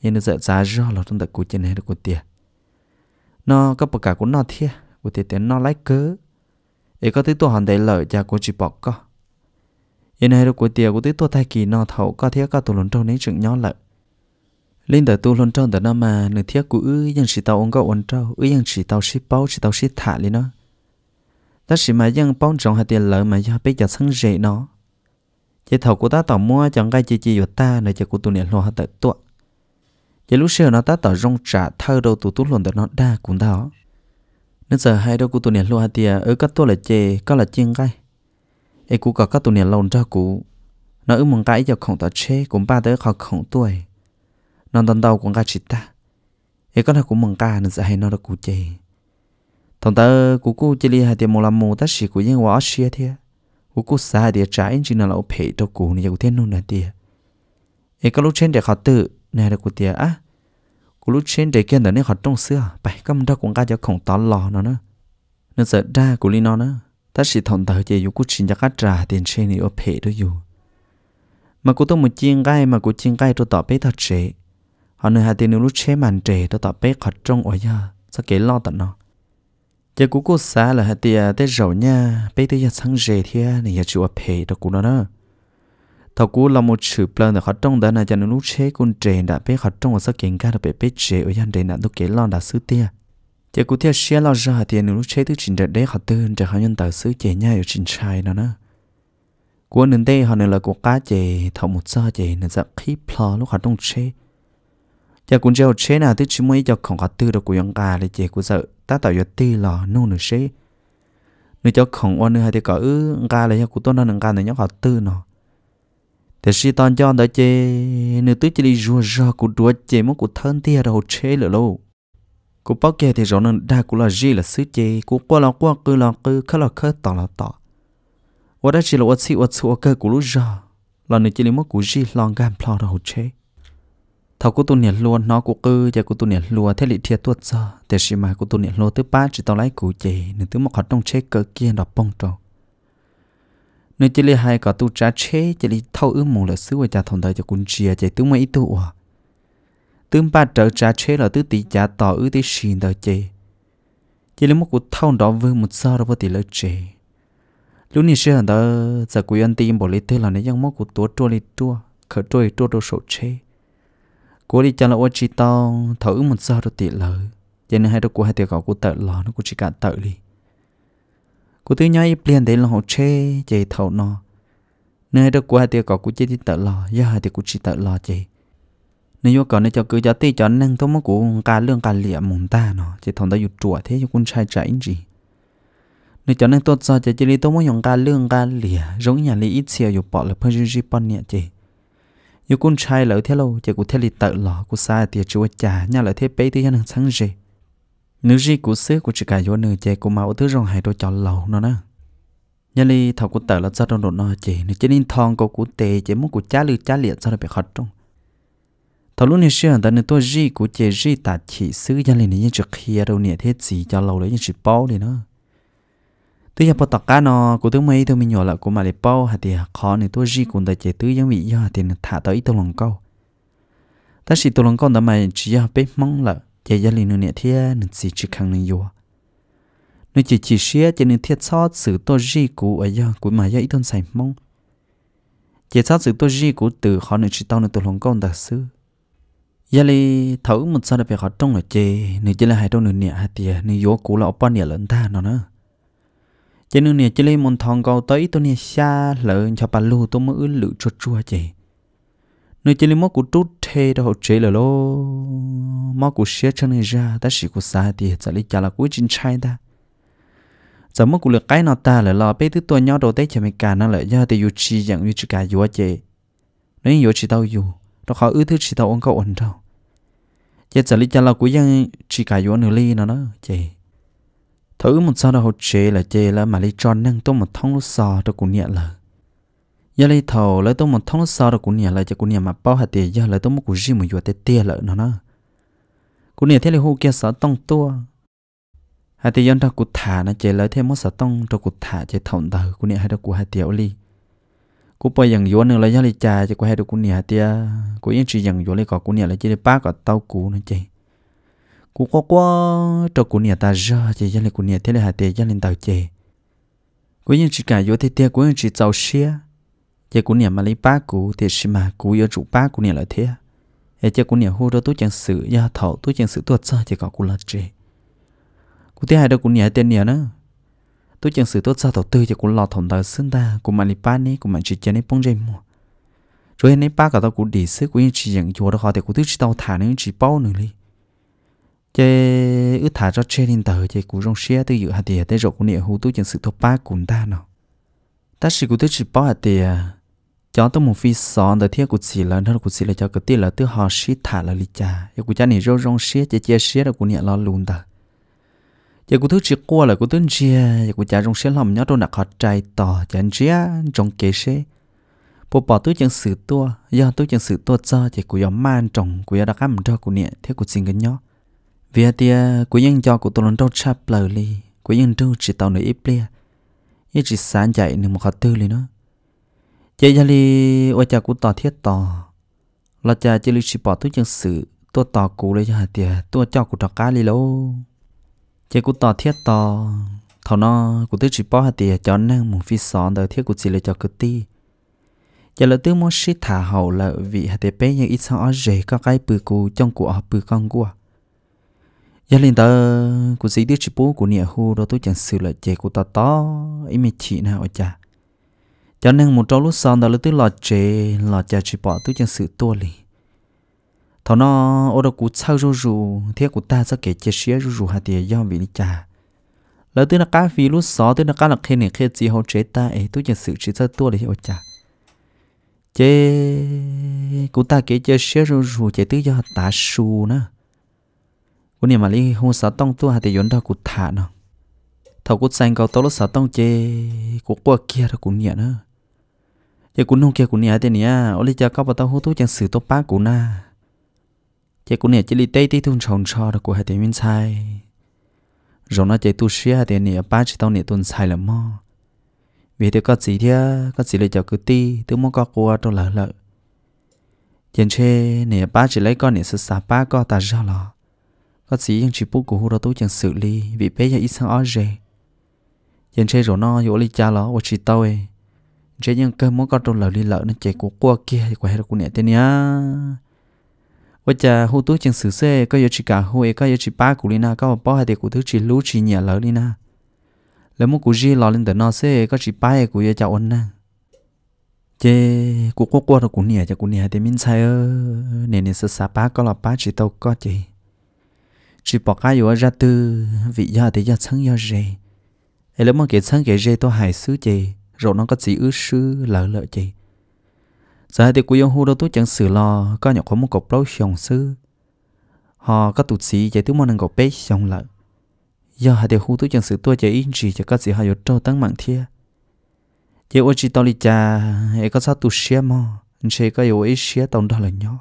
nên sợ giá do là trong đặc của trên này được của tia nó có bậc cả của nó thiệt của tia tiền nó lấy cớ ấy có tới tu hoàn đầy lợi cha của chỉ bỏ có yên hai đứa của tiều của tí tua thay kỳ nọ thầu có thiết có tù lồn trâu nấy chừng nhỏ lợi linh tử tu lồn trâu tử nó mà nửa thiết cũ ư dân chỉ tàu ông có ổn trâu ư dân sĩ tàu sĩ bao sĩ tàu sĩ thả lên nó ta sĩ mà dân bao trọng hai tiền lợi mà do bây giờ sân rễ nó chỉ thầu của ta tàu mua chẳng gai chỉ chỉ của ta nơi chỉ của tu niệm lồn tử tuột chỉ lúc xưa nó ta tàu rong trả thơ đầu tu tu lồn tử nó đa cũng đó nên giờ hai đứa của tu niệm lồn hai tiền ở các tu là chê có là chiên gai ai cú có các tuổi niệm lồng cho cú nó ư mong cái cho khổng tao chế cũng ba tới khó khổng tuổi nó tần đầu cũng cả chít ta ai con nó cũng mong cả nên sẽ nó được cú chế thằng ta cú cú chỉ li hai tiệm một làm một ta chỉ của những hóa xia thiệt cú cú xa hai tiệm trái chỉ là lão phê cho cú này cú thiên nôn này tiền ai con lúc trên để khó tự này được cú tiền á cú lúc trên để kia là nên khó trong xưa bảy cầm đó cũng cả cho khổng tao lò nó nữa nó giờ ra cú li nó nữa ta sĩ thon tờ chế yêu cú chín chắc cắt ra tiền xe này ở phê đó yêu mà cú tông một chiên gai mà cú chiên gai tôi tỏ bé thật chế họ nơi hai tiền nếu lúc chế màn trề tôi tỏ bé khọt trông ở nhà sẽ kể lo tận nó giờ cú cú xa là hai tiền tết rậu nha bé tới giờ sáng rề thì này giờ chịu ở phe đó cú nó đó thầu cú là một chữ plan để khát trông đó là cho nên lúc chế con trề đã biết khát trông ở sắc kiến ca đã biết biết chế ở nhà đây nạn tôi kể lo đã xứ tia chỉ có theo xe lo ra thì nếu lúc chế thứ trình đợt đấy họ tư trả họ nhân tạo sứ chế nhau ở trên trai nó nó của nên đây họ nên là của cá chế thọ một sao chế nên giặc khí plo lúc họ đông chế chỉ cũng treo chế nào thứ chỉ mới cho không họ tư được của ông cả để chế của sợ ta tạo cho tì lò nô nửa chế nửa cho không oan nửa hai thì có ư cả là cho của tôi nó nửa cả này nhóc họ tư nó thế khi toàn cho đã chế nửa thứ chỉ đi rùa rùa của đuôi chế mất của thân tia đầu chế lửa lâu Cô bác kia thì rõ nên đa cũng là gì là sứ chê Cô qua là qua cứ là cứ khá là khá tỏ là tỏ Và đây chỉ là ổ xí ổ xí ổ cơ của lúc giờ Là nơi chỉ là một của gì lòng gan plò đầu chế Thảo của tôi nhận luôn nó của cư Và của tôi nhận luôn thế lịch thiệt tuột giờ Thế xí mà của tôi nhận luôn thứ ba chỉ tao lấy cụ chê Nên thứ một hoạt động chế cơ kia đọc bông trầu Nơi chỉ là hai cả tu trả chế Chỉ lý thâu ư mù là sứ và trả thông đời cho cũng chia Chỉ tư mấy tu ổ à tương ba trở ra chế là tứ tỷ giả tỏ ư tí xin đó chê chỉ lấy một cuộc thâu đó với một sao đó vào tỷ lợi chê lúc này sẽ đó giờ quý anh tìm bỏ lấy thế là nếu giống một cuộc tua trôi lấy tua khởi trôi trôi đồ sổ chê cố đi chăng là ô chỉ tao thử một sao đó tỷ lợi cho nên hai đứa của hai tiểu cậu của tợ lò nó cũng chỉ cả tợ đi của thứ nhái liền đấy là họ chê chê thâu nó nơi đứa của hai tiểu cậu của chê thì tợ lò giờ hai tiểu của chỉ tợ lò chê nên yêu cầu cho cứ cho tì cho năng tôi mất của cả lương cả lịa mùng ta nó chỉ thằng ta dụ thế cho quân sai chạy gì nên cho nên tôi cho chỉ chỉ lý tôi muốn dùng cả lương cả lịa giống nhà lý ít xìa dụ bỏ là phân duy bọn nhẹ chị yêu quân sai lỡ thế lâu chỉ của thế lý tự lọ của sai thì chùa chả nhà lỡ thế bấy thì năng sáng gì nữ gì của xứ của chị cả vô nữ chị của mạo thứ rong hải đồ cho lầu nó nè nhà lý thầu của tự là cho trong nó chị nên chỉ nên thong của của tề chỉ muốn của cha lư cha liệt cho nó bị khát trong thảo lúc này xưa ta nên tôi gì của chế gì ta chỉ sử gia lên những chuyện kia đâu nè thế gì cho lâu đấy những chuyện bao đi nó tôi nhập vào tạc cá nó của tôi mấy tôi mình nhỏ lại của mà lại bao hạt thì khó này tôi gì cũng ta chế tứ giống bị do thì thả tới tôi lòng câu ta chỉ tôi lòng câu đó mà chỉ do biết mong là chế gia lên nè thế nên chỉ chỉ khăng nên vô nên chỉ chỉ xía cho nên thiết sót sự tôi gì của ở do của mà do ít tôi xài mong chỉ sót sự tôi gì của từ khó nên chỉ tao nên tôi lòng câu đặc sư giờ thì thấu một sao đặc biệt khó trong là chê nửa chỉ là hai trong nửa nè hai tia nửa vô cũ là opa nè lẫn ta nó nữa chỉ nửa nè chỉ li một thằng cao tới tôi nè xa lợn cho palu lu tôi mới lự chua chua chê nửa chỉ li mất của trút thế đó chế là lo mất của xe chân này ra ta chỉ của xa thì giờ li chả là cuối chính trai ta giờ mất của lựa cái nó ta là lo bé thứ tôi nhau đầu tới cho mình cả nó lại giờ thì yêu chi dạng yêu chi cả yêu chê nếu yêu chi tao yêu đó khó ư thứ chỉ tao ông cậu ổn đâu chế trả lý cho là của dân chỉ cả vô nửa ly nó đó chế thử một sao đầu chế là chế là mà lấy tròn năng tôi một thông lúc sò tôi cũng nhẹ là giờ lấy thầu lấy tôi một thông lúc sò tôi cũng nhẹ là cho cũng nhẹ mà bao hạt tiền giờ lấy tôi một củ riêng một vạt tiền lợi nó đó cũng nhẹ thế là hô kia sợ tông tua hạt tiền giờ ta cũng thả nó chế lấy thêm một sợ tông tôi cũng thả chế thòng tờ cũng nhẹ hai đó của hạt tiền ly cú bơi yang yếu nữa là do lý cha chứ có hai được cú nhà tia cú yên chỉ yang yếu lấy có cú nhà là chỉ để ba ở tàu cú nữa chứ cú có quá cho cú nhà ta ra chỉ do lý cú nhà thế là hai tia do lý tàu chứ cú yên chỉ cả yếu thế tia cú yên chỉ tàu xe chỉ cú nhà mà lấy ba cú thì xí mà cú yếu chủ ba cú nhà là thế ấy chứ cú nhà hô đó tôi chẳng sự gia thọ tôi chẳng sự tuột ra chỉ có cú là chứ cú thế hai đó cú nhà tiền nhà nữa tôi chẳng sự tốt sao tổ tư cho cũng lo thòng đời xương ta của mình ba ní của mình chỉ cho nên bông dây mua rồi anh ấy ba cả tao cũng đi sức của những chỉ nhận chùa đó họ thì cũng thứ chỉ tao thả những chỉ bao nữa đi chơi ứ thả cho chơi điện tờ chơi cũng rong xe từ dự hạt tiền tới rồi cũng niệm hữu tôi chẳng sự thọ ba cũng ta nào ta chỉ cũng tức chỉ bao hạt tiền cho tôi một phi sòn đời thiên của chỉ là nó của chỉ là cho cái tiền là từ họ xí thả là lì cha yêu của cha này rong rong xe chơi chơi xe là cũng niệm lo luôn ta giờ cô thứ chỉ qua là cô tính chia giờ cô cha trong sẽ làm nhớ đâu nạc họ trai tỏ chán chia trong kế sẽ bộ bỏ tôi chẳng sự to, do tôi chẳng sự to cho thì cô yếm man trong cô yếm đặc âm cho cô nè thế cô xin cái nhó vì tia cô nhân cho cô tôi lần đầu chạp lời li cô nhân đâu chỉ tàu nơi ít lia như chỉ sáng chạy nên một hạt tư li nữa chị gia li ôi cha cô tỏ thiết tỏ là cha chỉ li chỉ bỏ tôi chẳng sự to tỏ cô lấy cho thì tôi cho cô trò cá li lâu chế cú tỏ thiết tỏ thảo nó cú tới chỉ bỏ hạt tiền cho năng một phi sòn đời thiết cú chỉ lấy cho cứ ti giờ là tư mô sĩ thả hậu là vị hạt tiền bé như ít sao ở rể có cái bự cú trong cú ở bự con cú giờ lên tờ cú sĩ đứa chỉ bố của nhà hu đó tôi chẳng xử là chế cú tỏ tỏ ý mẹ chị nào ở chả cho nên một trâu lúc sau đời là tư lọt chế lọt cha chỉ bỏ tôi chẳng sự tua liền thọ nó ở đâu cũng sao rù rù thế cú ta sẽ kể chia sẻ rù rù hạt tiền do vì cha lỡ tới là cá vì lúc xó tới là cá là khi này khi gì hậu chế ta ấy tôi nhận sự chỉ ra tua để hiểu cha chế cú ta kể chia sẻ rù rù chế tới do ta su nữa cú này mà lý hôn sao tông tôi hạt tiền vốn đó cú thả nó thầu cú sang cầu tôi lúc sao tông chế cú qua kia là cú nhẹ nữa giờ cú nông kia cú nhẹ thế nè ô lý cha có bảo tao hô tôi chẳng sự tao bá cú na chế cũng nè chỉ li tay tí thun tròn cho được của hai tiền viên sai rồi nó chạy tu sửa hai tiền nè ba chỉ tao nè tuần sai là mò vì thế có gì thế có gì lại cho cứ ti tôi muốn có của tôi lỡ lỡ chân xe nè ba chỉ lấy con nè sự xả ba con ta ra lò có gì chẳng chỉ bút của hồ đó tôi chẳng xử lý vì bé giờ ít sang ở rề chân xe rồi nó vô lý cha lò và chỉ tao ấy trên những cơn muốn có tôi lỡ đi lỡ nên chạy của qua kia thì quay ra của nè tên nhá ว่าจะหูตู้จังสือเซ่ก็ยชิกาหูเอก็ยชิป้ากูลีนาก็ป้อให้เด็กกูทุกชีรู้ชีเหนียเลยลีนาแล้วมุกูจีรอเล่นแต่นอเซ่ก็ชิป้าเอกูยจะอ้นนะเจกูก็กลัวกูเหนียจะกูเหนียแต่มินใช่เออเนี่ยเนี่ยสสาป้าก็หลับป้าชีโตก็เจชีปอกกาอยู่ราตือวิยาแต่ยาชั้งยาเจเอแล้วมันเกิดชั้งเกิดเจตัวหายซื้อเจรถน้องก็สีอื้อซื้อเหลอเหลอเจ giờ thì cú hu đâu tôi chẳng xử lo có nhỏ có một cọc lâu xong sư họ có tụt sĩ chạy tôi mong năng cọc bế xong lợi giờ hai thì hú tôi chẳng xử tôi chạy in gì cho các sĩ hai trâu tăng mạng thia giờ ôi chỉ tao đi cha ấy có sao tụt xe mà chỉ có yếu ấy xe tao đó là nhỏ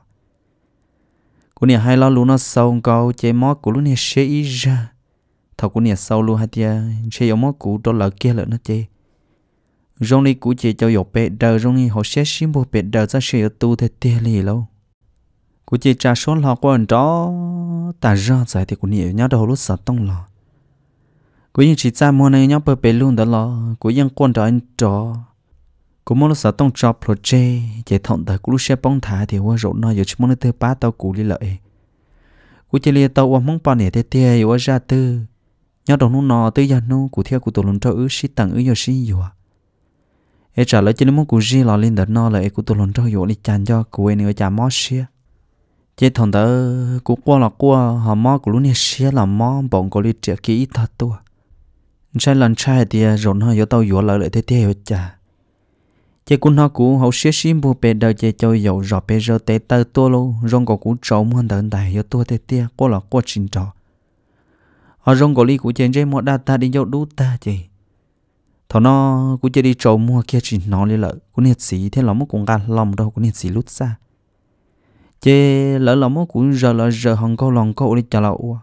cú nhà hai lo luôn nó sâu câu chạy mót của lúc nè xe ý ra thằng cú nhà sâu luôn hai tia chỉ yếu mót cũ đó là kia lợn nó chơi rong đi cú chỉ cho yo bé đầu rong đi họ sẽ xin bộ bé đầu ra sẽ tu thế tiền lì lâu cú chỉ trả số lọ qua anh đó ta ra giải thì cú nhỉ nhá đầu lúc sợ tông lọ cú yên chỉ cha mua này nhá bờ bé luôn đó lọ cú yên quan đó anh đó cú mua lúc sợ tông cho project chỉ thằng đó cú lúc sẽ bóng thả thì qua rộn nói giờ chỉ muốn thứ ba tàu cũ đi lợi cú chỉ lìa tàu qua mong bàn này thế tiền qua ra tư nhá đầu nó nọ tới giờ nô, cú theo cú tổ lùng cho ước sĩ tặng ước giờ sĩ gì e trả lời trên mũ cú gì lò lên đợt nó là e cú tôi lồn trâu dỗ đi chăn cho cú e nữa chả mó xia chế thằng tớ cú qua là qua họ mó cú luôn xia là mó bọn cú đi trẻ kỹ thật tua sai lần sai thì à, rộn hơi dỗ tao dỗ lại lại thế thế hết chả chế cú nó cú hậu xia xim bu bê đời chế cho dầu rọ bê rơ tế tơ tua luôn rong cậu cú trâu muốn đợt đại dỗ tua thế thế qua là qua trình trò họ ờ, rong cậu đi của chén chế mó đa ta đi dỗ đu ta chị thọ nó cũng chơi đi trâu mua kia chỉ nó lên lợi cũng nhiệt sĩ thế là mất cũng gan lòng đâu cũng nhiệt sĩ lút xa chế lỡ là mất cũng giờ là giờ hằng câu lòng câu đi là lậu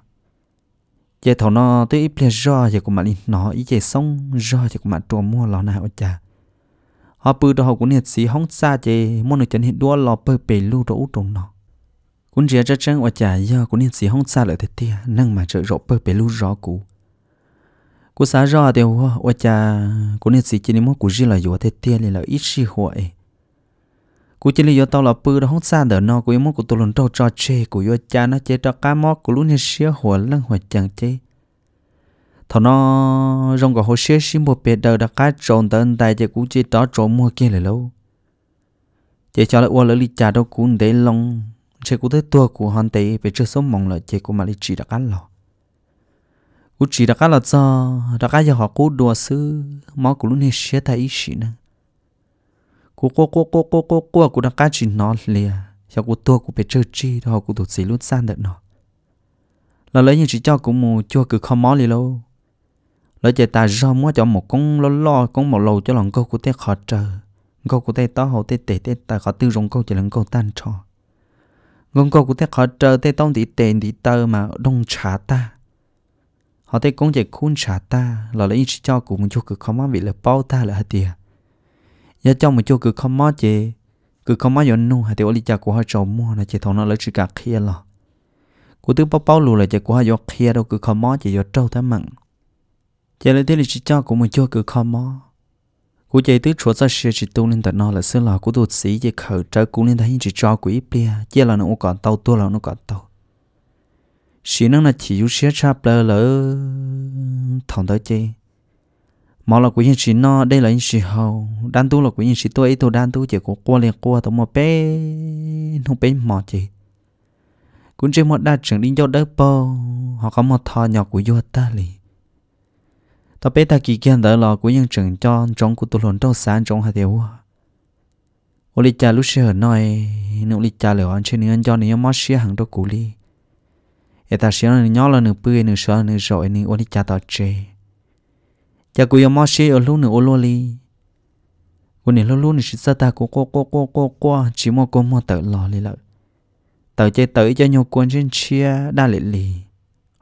chế thọ nó tới ít plea do thì cũng mà đi nó ít chế xong do thì cũng mà trâu mua lò nào cha họ bự đó họ cũng nhiệt sĩ hóng xa chế muốn được chân hiện đua lò bơi bể lưu đồ út trồng nó cũng chỉ cho trang ở cha giờ cũng nhiệt sĩ hóng xa lợi thế tia năng mà trợ rộ bơi bể lưu rõ cũ cô xã ra thì hoa hoa cha cô nên xịt chỉ mua của gì là dù thế tiền là ít xì hội cô chỉ là do tao là bự đó không xa đỡ nó cô mua của tôi lần đầu cho chơi của do cha nó chơi cho cá mò của luôn nên xia hội lăng hoa chẳng chơi, thằng nó rong cả hồ xia xí một bề đầu đã cá trộn tới tay chơi cũng chơi đó trộn mua kia là lâu chơi cho lại qua lỡ đi cha đâu cũng để lòng chơi cũng thấy tua của hoàn tây về chưa sống mong là chơi cũng mà đi chỉ đã cá lò u chỉ đã cá là cho đã cá giờ họ cố đùa sư máu của lúc này sẽ thấy gì nè cố cố cố cố cố cố cố cố đã cá chỉ nó lìa giờ cố tua cố bị chơi chi đó họ cố tụt xí lúc san được nó là lấy những chỉ cho cũng mù cho cứ không mó lì lâu lấy chạy ta rau mua cho một con lo lo con một lầu cho lòng câu của té khó chờ câu của té to hậu té tệ té ta khó tư rong câu chỉ lần câu tan trò con câu của té khó chờ té tông thì tệ thì tơ mà đông trả ta họ thấy công việc khôn xả ta là lấy chỉ cho cụ một chỗ cứ không mắc bị là bao ta là hết tiệt giờ cho một chỗ cứ không mắc chế cứ không mắc yon nu hạt tiền lý cha của họ trồng mua là chỉ thằng nó lấy chỉ cả kia lo cụ thứ bao bao lù là chỉ của họ yon kia đâu cứ không mắc chỉ yon trâu thắm mặn giờ lấy thế là chỉ cho cụ một chỗ cứ không mắc cụ chỉ thứ chỗ ra xe chỉ tu lên tận nó là xưa là của tụt sĩ chỉ khởi trở cũng lên thấy chỉ cho quỷ bia chỉ là nó còn tàu tua là nó còn tàu xí năng là chỉ yếu xé chạp lỡ lỡ thằng tới chi mà là của những xí nó đây là những xí hậu đan tu là của những xí tôi ấy tôi đan tu chỉ có qua liền qua tôi mà bé không bé mò chi cũng chỉ một đa trưởng đi cho đỡ bò họ có một thò nhỏ của vua ta liền ta bé ta kỳ kia đỡ lò của những trưởng cho trong của tôi luôn trong sáng trong hai điều ô lì cha lúc xưa nói nụ lịch cha lỡ anh chơi nên cho nên mất xí hàng đó cũ lì giờ ta xíu nó nhỏ là nửa bươi nửa sợ nửa rồi nửa ôn đi cha tao chê cha cú yếm moshe ở lúc nửa ôn luôn li, cú nửa lúc lúc nửa sao ta cú cú cú cú cú cú chỉ mua cú mua tự lò lì lợ tự chơi tự cho nhau cuốn trên chia đa lệ li,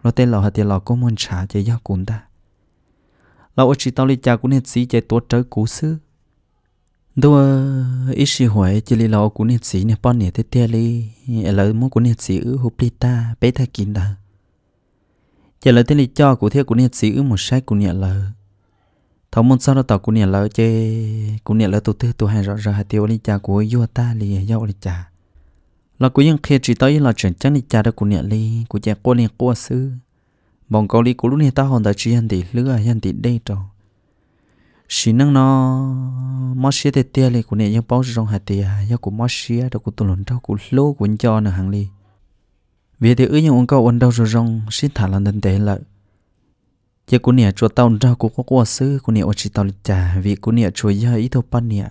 rồi tên lò hạt tiền lò cú môn trả chơi giao cuốn ta lò chỉ tao đi cha cú nè sĩ chạy tuốt chơi cú xứ đua ít sĩ huệ e chỉ li lo cũng nhiệt sĩ nè e bọn nhiệt tết tê li e lỡ muốn cũng nhiệt sĩ ở hộp ta bé thay kín đó chỉ lỡ tên li cho của theo cũng nhiệt sĩ một sai cũng nhiệt lỡ thấu môn sau đó tao cũng nhiệt lỡ chê cũng nhiệt lỡ tổ tư tổ hai rõ rõ hai tiêu li cha của yêu ta li giao li cha là cũng ยัง khi chỉ tới là chuyển chân li cha đó cũng nhiệt li của cha cô liền cô sư bọn câu li của lúc này ta hòn đã chỉ hành tỷ lứa hành tỷ đây rồi xin năng nó mất xí tê tê lì của nè nhau bao trong hạt tê à của mất xí đâu của tôi lớn đâu của lô của anh cho nè hàng lì vì thế ư những ông cậu ông đâu rồi rong xin thả lần đơn tê lợi. giờ của nè chùa tao đâu của có quá sư của nè ông chỉ tao lịch trà vì của nè chùa giờ ít thôi pan nè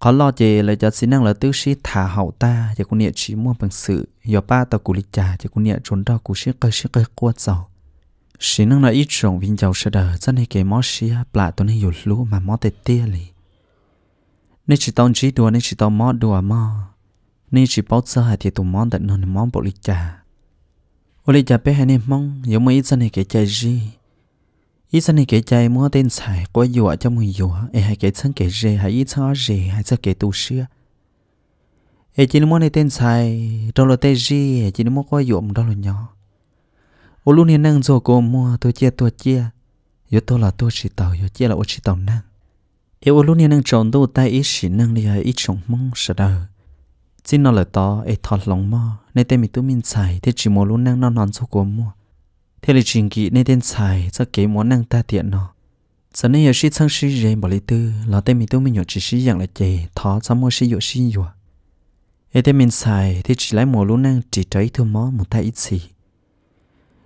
khó lo gì là cho xin năng là tứ xí thả hậu ta giờ của nè chỉ mua bằng sự giờ ba tao của lịch trả, giờ của nè trốn đâu của xí cơ xí cơ quát giàu sĩ năng nói ít trồng viên giàu sẽ đỡ chân hay cái mó xía bà tôi nên dụ lũ mà mó tê tê lì nên chỉ tông chỉ đùa nên chỉ tông mó đùa mà. nên chỉ bao giờ thì tụi mó đặt nên mó bộ lịch trà ô lịch trà bé hay nên mong giống mấy chân hay cái chơi gì ít chân hay cái chơi mó tên xài có dùa cho mình dùa ai hai cái chân cái gì hay ít chân gì hay chân cái tu xưa ai chỉ nên mó này tên xài đâu là tên gì chỉ nên mó có dùa đó là nhỏ ô lúc này năng rồi cô mua tôi chia tôi chia yo tôi là tôi chỉ tàu yo chia là tôi chỉ tàu năng yêu ô lúc này năng tròn tôi tay ít chỉ năng đi ít trồng mong sợ đời xin là to ấy thọt lòng mò nên tên mình tôi mình xài thế chỉ mua lúc năng nó nón số cô mua thế là chuyện kỹ nên tên xài cho kế món năng ta tiện nó giờ này giờ sĩ sang sĩ gì bảo lý tư là tên mình tôi mình chỉ sĩ dạng là chè thọ sao mua sĩ nhổ sĩ nhổ ấy tên mình xài chỉ lấy mua lúc năng chỉ trái thôi mò một tay ít xì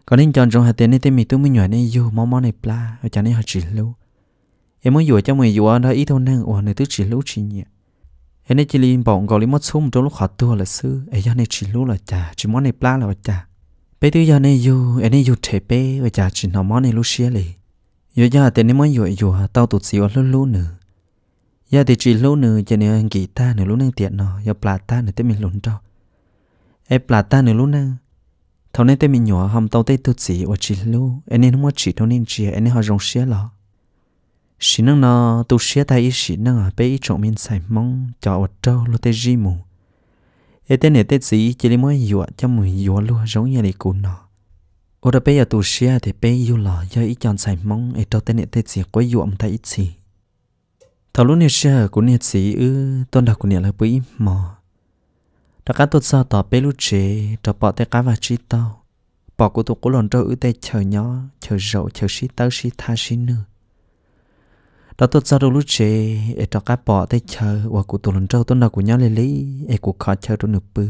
còn nên chọn trong hạt tiền này tên mình tôi mới nhỏ này yêu món món này pla ở chả này họ chỉ lâu em muốn yêu cho mình yêu đó ít thôi năng ủa này tôi chỉ lâu chỉ nhẹ em này chỉ liền bọn gọi lấy mất số một trong lúc họ tua là sư em giờ này chỉ lâu là chả chỉ món này pla là chả bây tôi giờ này yêu em này yêu thể bé ở chả chỉ nó món này lúc xia lì giờ hạt tiền này mới yêu yêu tao tụt xíu luôn luôn nữa giờ thì chỉ lâu nữa cho nên anh kỳ ta nữa lúc năng tiện nó giờ pla ta nữa tên mình lún cho em pla ta nữa lúc năng thâu nên tên mình nhỏ hầm tàu tây tụt gì ở chỉ lu anh nên không có chỉ thâu nên chỉ anh họ rong xía lọ xí năng nó tu xía tay xí năng à bé trộn miên xài mong cho ở trâu lo tê gì mù ê tên này tên gì chỉ lấy mỗi dọa cho mùi dọa luôn giống như là cũ nọ ở đây bây giờ tu xía thì bé yêu lọ do ít chọn xài mong ê trâu tên này tên gì quấy dọa mà thấy ít gì thâu lúc này xía của này gì ư tôn đạo của này là bữa mỏ đó cá tôi sao tỏ bé lúc chế tỏ bỏ tay cá và chi tao bỏ của tụ cố lần trâu ư tay chờ nhỏ chờ rậu chờ xí tao xí tha xí nữ đó tôi sao đâu lúc chế e tỏ cá bỏ tay chờ và của tụ lần trâu tôi nào của nhau lê lý e của khó chờ tôi nửa bư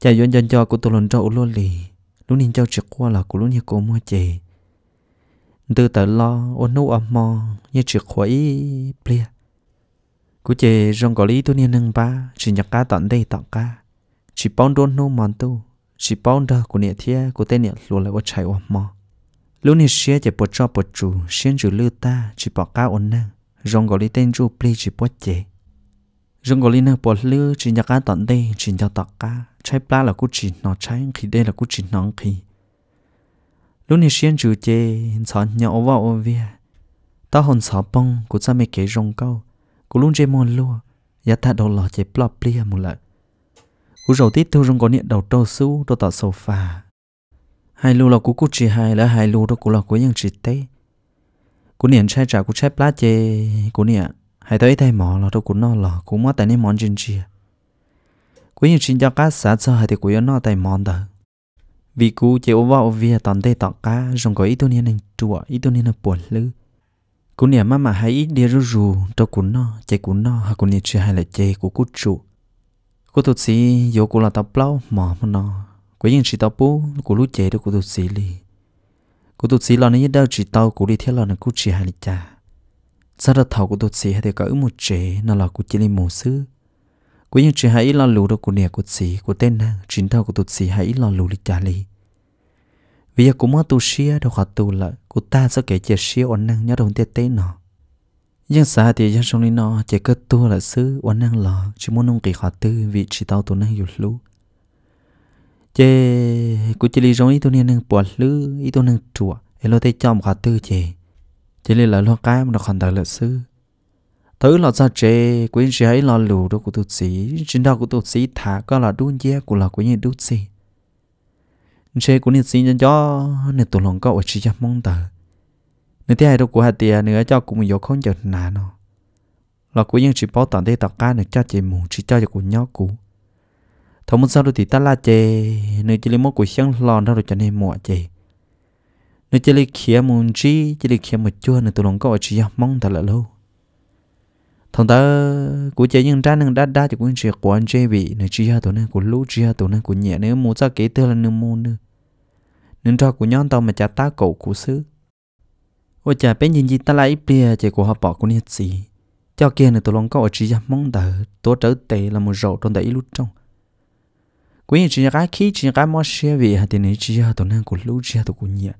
chờ yon yon cho của tụ lần trâu luôn lì lúc nhìn trâu chỉ qua là của lúc như cô mua chè từ tờ lo ôn nấu âm mò như chỉ khỏi bia cú chè rong có lý tu niên nâng ba chỉ nhặt cá tận đây tận cá chỉ bón đôn nô mòn tu chỉ bón đờ của nịa thia của tên nịa luôn lại qua chạy qua mò lúc nịa xia chỉ bột cho bột chủ xuyên chủ lư ta chỉ bỏ cá ổn năng rong có lý tên chủ ple chỉ bớt chè rong có lý nâng bột lư chỉ nhặt cá tận đây chỉ nhặt tận cá chạy pla là cú chỉ nó chạy khi đây là cú chỉ nó khi lúc nịa xuyên chủ chè sọ nhỏ vào ô vía ta hồn sọ bông của cha mẹ kể rong câu cú luôn chơi mòn luôn, Giá thà đầu lò chơi plop lia một lợi cú rầu tít theo rung có niệm đầu trâu sú Đô tỏ sofa. Hai lù là cú cú chỉ hai là hai lù đó cú là lò chỉ tê Cú niệm chai trả cú chép lá chê Cú niệm Hai tới thay mỏ là đó cú nó lò Cú mò tại nên món chân chia. Cú nhìn chỉ cho cá xã sơ hai thì cú yếu nó tại món đó Vì cú chơi ô vọ vìa tòn tê tỏ cá Rung có ít tu niên anh trùa ít tu niên là buồn lư cú nè má mà hãy đi rú rú cho cú nó chạy cú nó hoặc cú nè chơi hay là chơi cú cú trụ cú tụt sĩ vô cú là tao plau mỏ mà nó cú yên chỉ tao bú cú lú chạy được cú tụt sĩ li cú tụt sĩ là nó nhất đâu chỉ tao cú đi theo là nó cú chỉ hay là cha sau đó thầu cú tụt sĩ hay thì có một chế nó là cú chỉ li mồ sư cú yên chỉ hãy là lú đó cú nè cú sĩ cú tên nè chính tao cú tụt xí hãy là lú li cha li vì giờ cũng mất tu xia đâu họ tu lợi, cụ ta sẽ kể chia xia ổn năng nhớ đồng tiết tế nó dân xa thì giang sông linh nó chỉ cơ tu là xứ ổn năng lò chỉ muốn nông kỳ họ tư vì chỉ tao tu năng hiểu lú chế cụ chỉ lý giống ý tu nên năng bỏ lứ ý tu năng chùa ấy lo thấy cho một họ tư chế chỉ lý là lo cái mà nó còn đời lợi xứ thứ là ra chế quyến chế ấy lo lù đó của tu sĩ chính đạo của tu sĩ thả có là đun dê của là của những tu sĩ chế cũng nên xin cho nên tụi lòng có ở chỉ cho mong tờ nên thế hai đâu của hạt tiền nữa cho cũng nhiều không giờ nà nó là cũng những chỉ bảo toàn thế tao cá nữa cho chị mù chỉ cho cho của nhỏ cũ thằng một sau đôi thì ta là chê nếu chỉ lấy mốt của sáng lòn đâu được cho nên mua chê nếu chỉ lấy khía mù chi chỉ lấy khía một chua nữa tụi lòng có ở chỉ cho mong tờ là lâu thằng ta của chế nhân ra nâng đa đa cho quân chuyện của anh chế bị này chia tổ này của lũ chia tổ này của nhẹ nếu muốn ra kế tơ là nếu mua nữa nên cho của nhóm tao mà cha ta cổ của xứ ôi cha bên nhìn gì ta lại bia chế của họ bỏ của nhiệt gì cho kia nữa tụi long có ở chia mong đợi tổ trở tệ là một rổ trong đại lúc trong quý nhân chia cái khí chia cái mò xe vì hạt tiền này chia tổ này của lũ chia tổ của nhẹ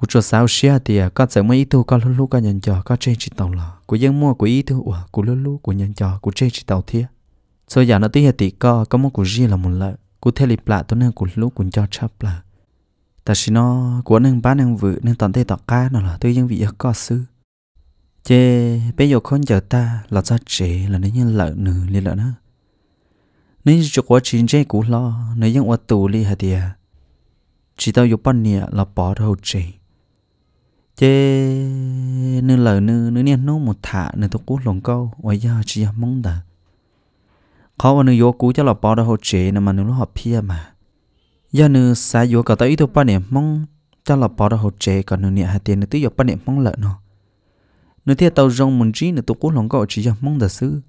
cú cho sao xia à thì có sợ mấy ít có lulu có nhận cho có trên chỉ tàu là cú dân mua của ít thu của cú lúc lúc cú nhận cho cú trên chỉ tàu thiệt so giờ nó tí hệ tỷ có có một cú riêng là một lợi cú theo lịp lại tôi nên cú lulu cú cho chấp là ta chỉ nó của nên bán nên vự nên toàn thể tọt cá nó là tôi dân vị có sư chê bây giờ con giờ ta là ra trễ là nên nhân lợi nữ liên lợi nữa nên chụp quá trình chế cú lo nên dân ở tù li hệ thì chỉ tao dục bao nhiêu là bỏ đầu trễ chế nư lờ nư nư niên nô một thả nư tu cú lồng câu ôi giờ chỉ là mong đợi khó mà nư vô cú cho là bỏ ra hồ chế nè mà nư lo học pia mà giờ nư xa vô cả tới tôi ba niệm mong cho là bỏ ra hồ chế còn nư niệm hai tiền nư tới vô ba niệm mong lợn nó nư thiệt tàu rong muốn trí nư tu cú lồng câu chỉ là mong đợi sư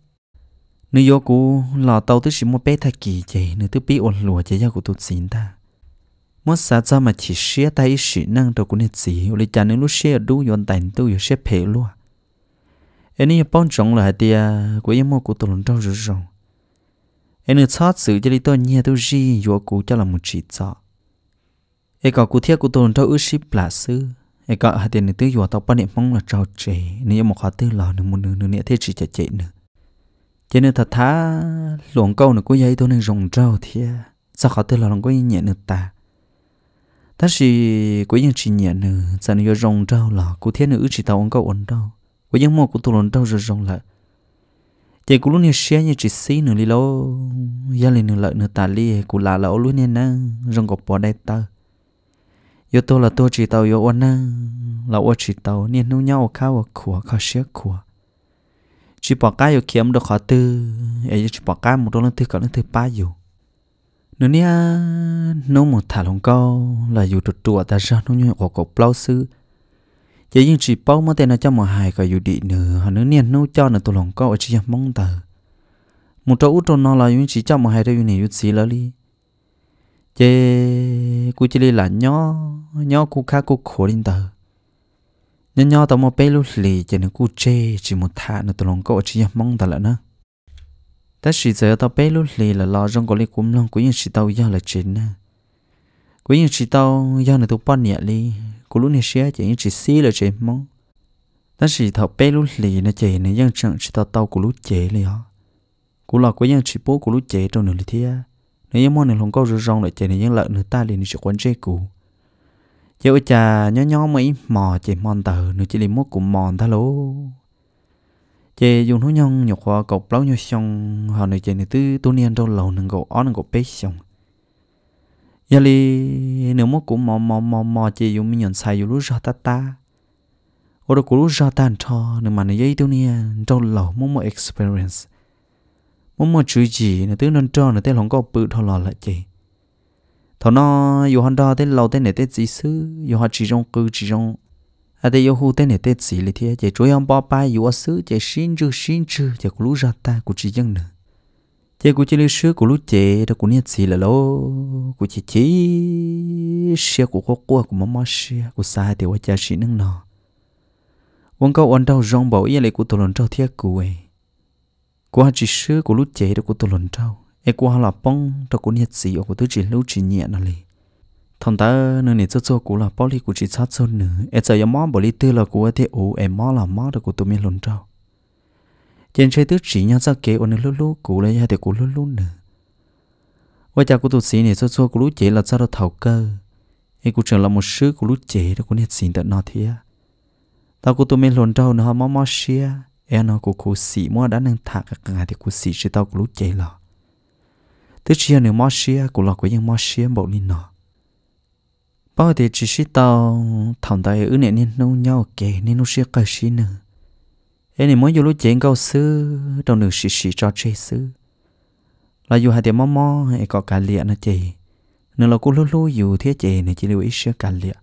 nư vô cú là tàu tới chỉ một bé thay kỳ chế nư tới biết ôn lùa chế giờ của tôi xin ta mất sa cho mà chỉ xe tay sĩ năng đâu cũng hết gì lấy cha nên lúc xe đủ yon tay tu yo xe phê luôn anh ấy bông trống là thì của em mua của tôi lần đầu rồi rồi anh ấy chót sự cho đi tôi nhẹ tôi gì yo của cho là một chỉ cho ai có cụ thiết của tôi lần đầu ước ship là sư ai có hạt tiền nữa tôi yo tao bao em mong là trâu trẻ nếu một khóa tư lò nữa một nửa nửa nữa thế chỉ chả chạy nữa cho nên thật thà luồng câu nữa của dây tôi nên rồng trâu thì sao khóa tư lò lòng có nhẹ nữa ta ta chỉ cuối những chỉ nhẹ nữa giờ nó rong đau là cụ thiên nữ chỉ tàu ông câu ổn đâu cuối những mò cụ tụ lồn trâu rồi rong lại chỉ cụ luôn này xe như chỉ xí nữa đi lâu gia lên nữa lợi nữa tà li cụ là lẩu luôn nên nè rong gọp bỏ đây ta yêu tôi là tôi chỉ tàu yêu ổn nè là ổn chỉ tàu nên nấu nhau khao khua khao xe khua chỉ bỏ cái yêu kiếm được khó tư ấy chỉ bỏ cái một đôi lần thứ cả lần thứ ba rồi nếu nha nó một thả lồng câu là dù trụt trụa ta ra nó như của cậu bao sư chỉ những chỉ bao mà tên nó cho một hài cả dù đi nữa họ nếu nha nó cho nó tụ lồng câu ở chỉ mong tờ một chỗ út trâu nó là những chỉ cho một hài đây này chút xí lỡ đi chế cú chỉ là nhỏ nhỏ cú khá cú khổ lên tờ nhỏ nhỏ tao một bê lúc lì chế nó cú chê chỉ một thả nó tụ lồng câu ở chỉ mong tờ lại nữa ta chỉ giờ tao bé lúc lì là lo trong cái cũng long của những chỉ tao giao là chính nè của những chỉ tao giao là tụi bọn nhẹ lì của lúc này xé chỉ những chỉ xí là chỉ mong ta chỉ thọ bé lúc lì nè chỉ nè những chẳng chỉ tao tao của lúc chế lì hả của là của những chỉ bố của lúc chế trong nửa lì thế nếu những món này không có rửa rong lại chỉ nè những lợn nửa ta liền chỉ quan chế cũ chứ cha nhó nhó mấy mò chỉ mòn tờ nửa chỉ lì mốt cũng mòn tha lố chế dùng nó nhong nhọc hoa cậu lâu nhau xong họ nơi chế nơi tư tu niên đâu lâu nâng cậu ó nâng cậu bế xong giờ li nếu mà cũng mò mò mò mò chế dùng mình nhận sai dù lúc ra ta ta ở đó cũng lúc ra ta cho nhưng mà nơi giấy tu niên đâu lâu mong mò experience mong mò chữ gì nơi tư nên cho nơi tư lòng cậu bự thọ lò lại chế thọ nó dù hắn đó tới lâu tới này tới gì sư dù họ chỉ trong cư chỉ trong à yêu yohu tên này tên gì là thế chỉ trôi ông bao bài yêu sứ chỉ xin chữ xin chữ chỉ cú lú ra ta cú chỉ dân nữa chỉ cú chỉ lý sứ cú lú chạy đó cú niệm gì là lô cú chỉ chỉ xe cú khó quá cú mắm mắm xe cú sai thì hóa chạy xin nâng nọ quân câu ôn đau rong bảo yên lấy cú tổ lần trao thiết cú ấy cú chỉ sứ cú lú chạy đó cú tổ lần trao ai cú hà là bông đó cú niệm gì ở cú tứ chỉ lú chỉ nhẹ nó liền thằng ta nên nít cho cho cú là bỏ đi cú chỉ sát sơn nữa em sợ em mỏ bỏ đi tư là cú ấy thế ủ em mỏ là mỏ được cú tụi mình lún trâu trên chơi tứ chỉ nhau ra kế ôn lúc lúc cú lấy hai thì cú lúc lúc nữa và cha cú tụi sĩ nít cho cho cú lúc chế là sao được thầu cơ em cú trường là một sư cú lúc chế đó cú nít xin tận nọ thế tao cú tụi mình lún trâu nó mỏ mỏ xia em nó cú cú sĩ mỏ đã nâng thạc các ngày thì cú sĩ chỉ tao cú lúc chế là tứ chỉ nữa mỏ xia cú là mỏ xia bộ đi nọ bao thì chỉ xí tao thằng tay ứ nè nên nấu nhau kề nên nấu xí cái xí nữa em thì mới vô lúc chén câu sư đâu nửa xí xí cho chơi sư là dù hai tiệm mò mò hay có cả liệt nó chị nên là cô lúc lúc dù thế chị này chỉ lưu ý xí cả liệt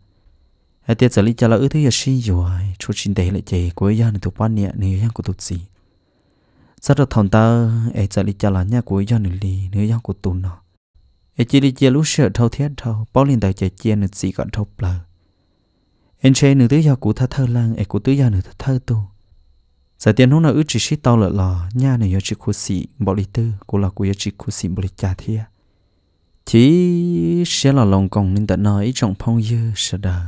hai tiệm xử lý cho là ứ gì xí rồi chút xin để lại chị của gia này tụi ban nè này gia của tụi gì sau đó thằng ta em xử lý cho là nhà của gia này lì nữa gia của tụi nó ai chỉ đi chơi lúc sợ thâu thiết thâu bao liền đời chơi chơi nữa chỉ còn thâu bờ anh chơi nửa thứ giờ cụ tha thơ lang ai cụ tứ giờ nữa tha tu giờ tiền hôm nào ước chỉ xí tao lợ lò nhà nửa giờ chỉ khu sĩ bỏ đi tư cụ là cụ giờ chỉ khu sĩ bỏ đi trả thia chỉ sẽ là lòng còn nên tận nói trong phong dư sợ đời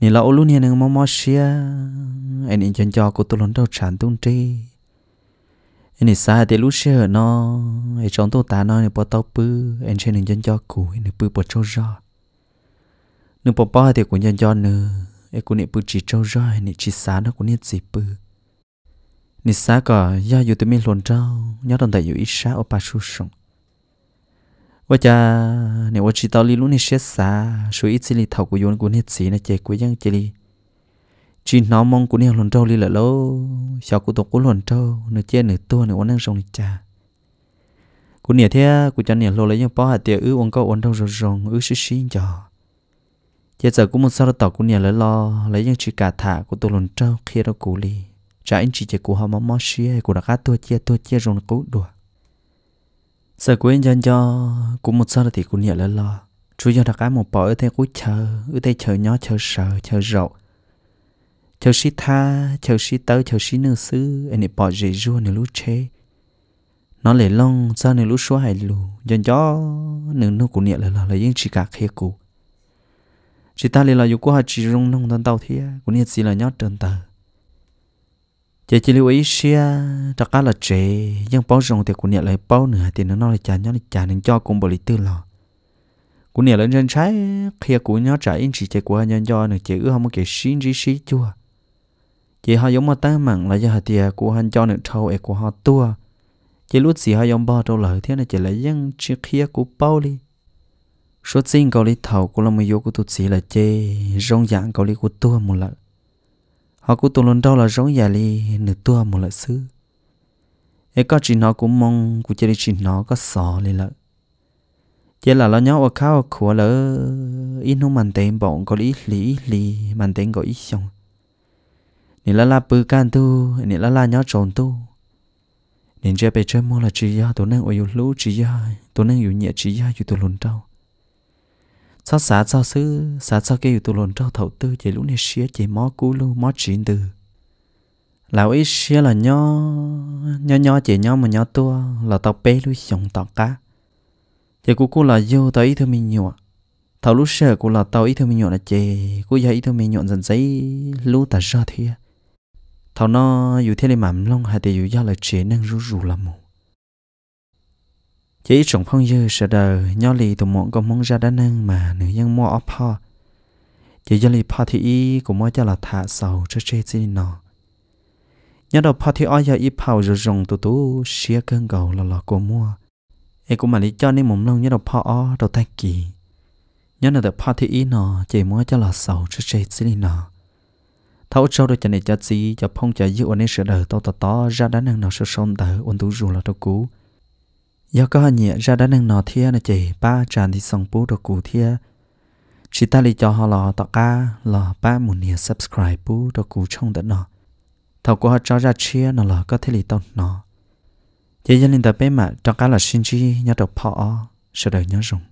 nì lão luôn hiền ngang mò mò xia anh nên chân cho cụ tôi lớn đầu tràn tung tri anh này sai thì lúc xưa nó ai chọn tôi ta nó này bỏ tao bự, anh chơi nên dân cho cũ, nên bự bư bỏ trâu ra nên bỏ bỏ thì cũng dân cho nữa ai cũng nên bự chỉ trâu ra nên chỉ xá nó cũng nên gì bự, nên xá cả do dù tụi mình luồn trâu nhớ đồng tại dù ít xá ở ba số sống và cha nếu chỉ tao đi lúc này xé xá số ít xí li thầu của yến cũng này chỉ là chơi của dân chơi li chỉ nó mong cũng nhiều lần trâu đi là lâu sao cũng tộc cũng lần trâu nửa chia nửa tua nửa uống sông rong trà cũng nhiều thế cũng cho nhiều lâu lấy nhau bỏ hạt tiệc ứ uống câu uống đâu rồi rong ứ xí xí nhỏ giờ giờ cũng một sao tộc cũng nhiều lấy lo lấy những chỉ cả thả của tôi lần trâu khi đó cũ đi trả anh chị chị của họ mong mong xí của đã cá tua chia tua chia rong cũ đùa giờ quên cho cho cũng một sao thì cũng nhiều lấy lo chú cho đã cá một bỏ ở thế cũng chờ ở thế chờ nhỏ chờ sợ chờ rộng chờ sĩ tha chờ sĩ tớ chờ sĩ nữ sư anh ấy bỏ dễ rua nữ lú chê nó lệ long ra nữ lú số hai lù dần gió nữ nữ của nhẹ là là là những chỉ cả khía cũ chỉ ta lệ là dù có chỉ rung nông tân tàu thía của nhẹ chỉ là nhót trơn tờ chỉ chỉ lưu ý xia đặc cá là trẻ nhưng bao rong thì của nhẹ lại bao nửa thì nó nói là chả nhót chả nên cho cũng bỏ lý tư lò của nhẹ lên trên trái khía cũ nhót trái in chỉ chạy của nhân cho nữa chỉ ước không có cái xin gì xí chua chỉ họ giống mà ta mặn là do hạt tiề của hắn cho được trâu ấy của họ tua chỉ lúc gì họ giống bao trâu lợi thế này chỉ là dân trước kia của bao đi số xin cầu lý thầu của lòng yêu của tụt sĩ là chê rong dạng cầu lý của tua một lần họ của tụt lần đâu là rong dạng lý nửa tua một lần xứ ấy có chỉ nó cũng mong của chơi chỉ nó có sò lý lợi chỉ là lo nhau ở khao của lỡ in không mình tên bọn có lý lý lý mình tên có ý xong nên là la bự can tu nên là la nhỏ nên chơi bây chơi mua là chỉ ya tôi đang ở yêu chỉ ya tôi đang yêu nhẹ chỉ ya yêu tôi lồn sao xả sao sư xả sao kia yêu tôi lồn trâu thầu tư chỉ lũ này xía chỉ mó cú lu mó chín từ lão ấy xía là nho nho nho chỉ nho mà nho tua là tao bé lũ sống tao cá chỉ cú cú là vô tao ít thôi mình nhọ thầu lúc sợ cú là tao ít thôi mình nhọ là chè cú giờ ít thôi mình nhọ dần giấy lũ ta ra thiệt thảo nó dù thế này mắm long hay để dù do là chế năng rú rú lắm mù chế sống phong dư sợ đờ nho lì tụi mọn có mong ra đá năng mà nữ nhân mua ốp ho chế do lì po thì y cũng mua cho là thả sầu cho chế gì nọ nhớ đầu po thì oi giờ ít phao rồi rồng tụi tú xía cơn cầu là lọ cô mua ấy cũng mà lý cho nên mồm long nhớ đầu po o đầu tay kỳ nhớ là đầu po thì y nọ chỉ mua cho là sầu cho chế gì nọ thấu sâu đôi chân này cho gì cho phong cho dư anh nên sửa đời tao tao to ra đá năng nào sơ sông tờ ổn tú dù là tao cú do có nhẹ ra đá năng nào thia là chỉ ba tràn thì sòng bố đồ cú thia chỉ ta lý cho họ lò tao ca lò ba một nia subscribe bố đồ cú trong tận nọ thấu của họ cho ra chia nó là có thể lý tao nọ chỉ dân lên tập bé mà cho cá là sinh chi nhớ đọc phọ sửa đời nhớ dùng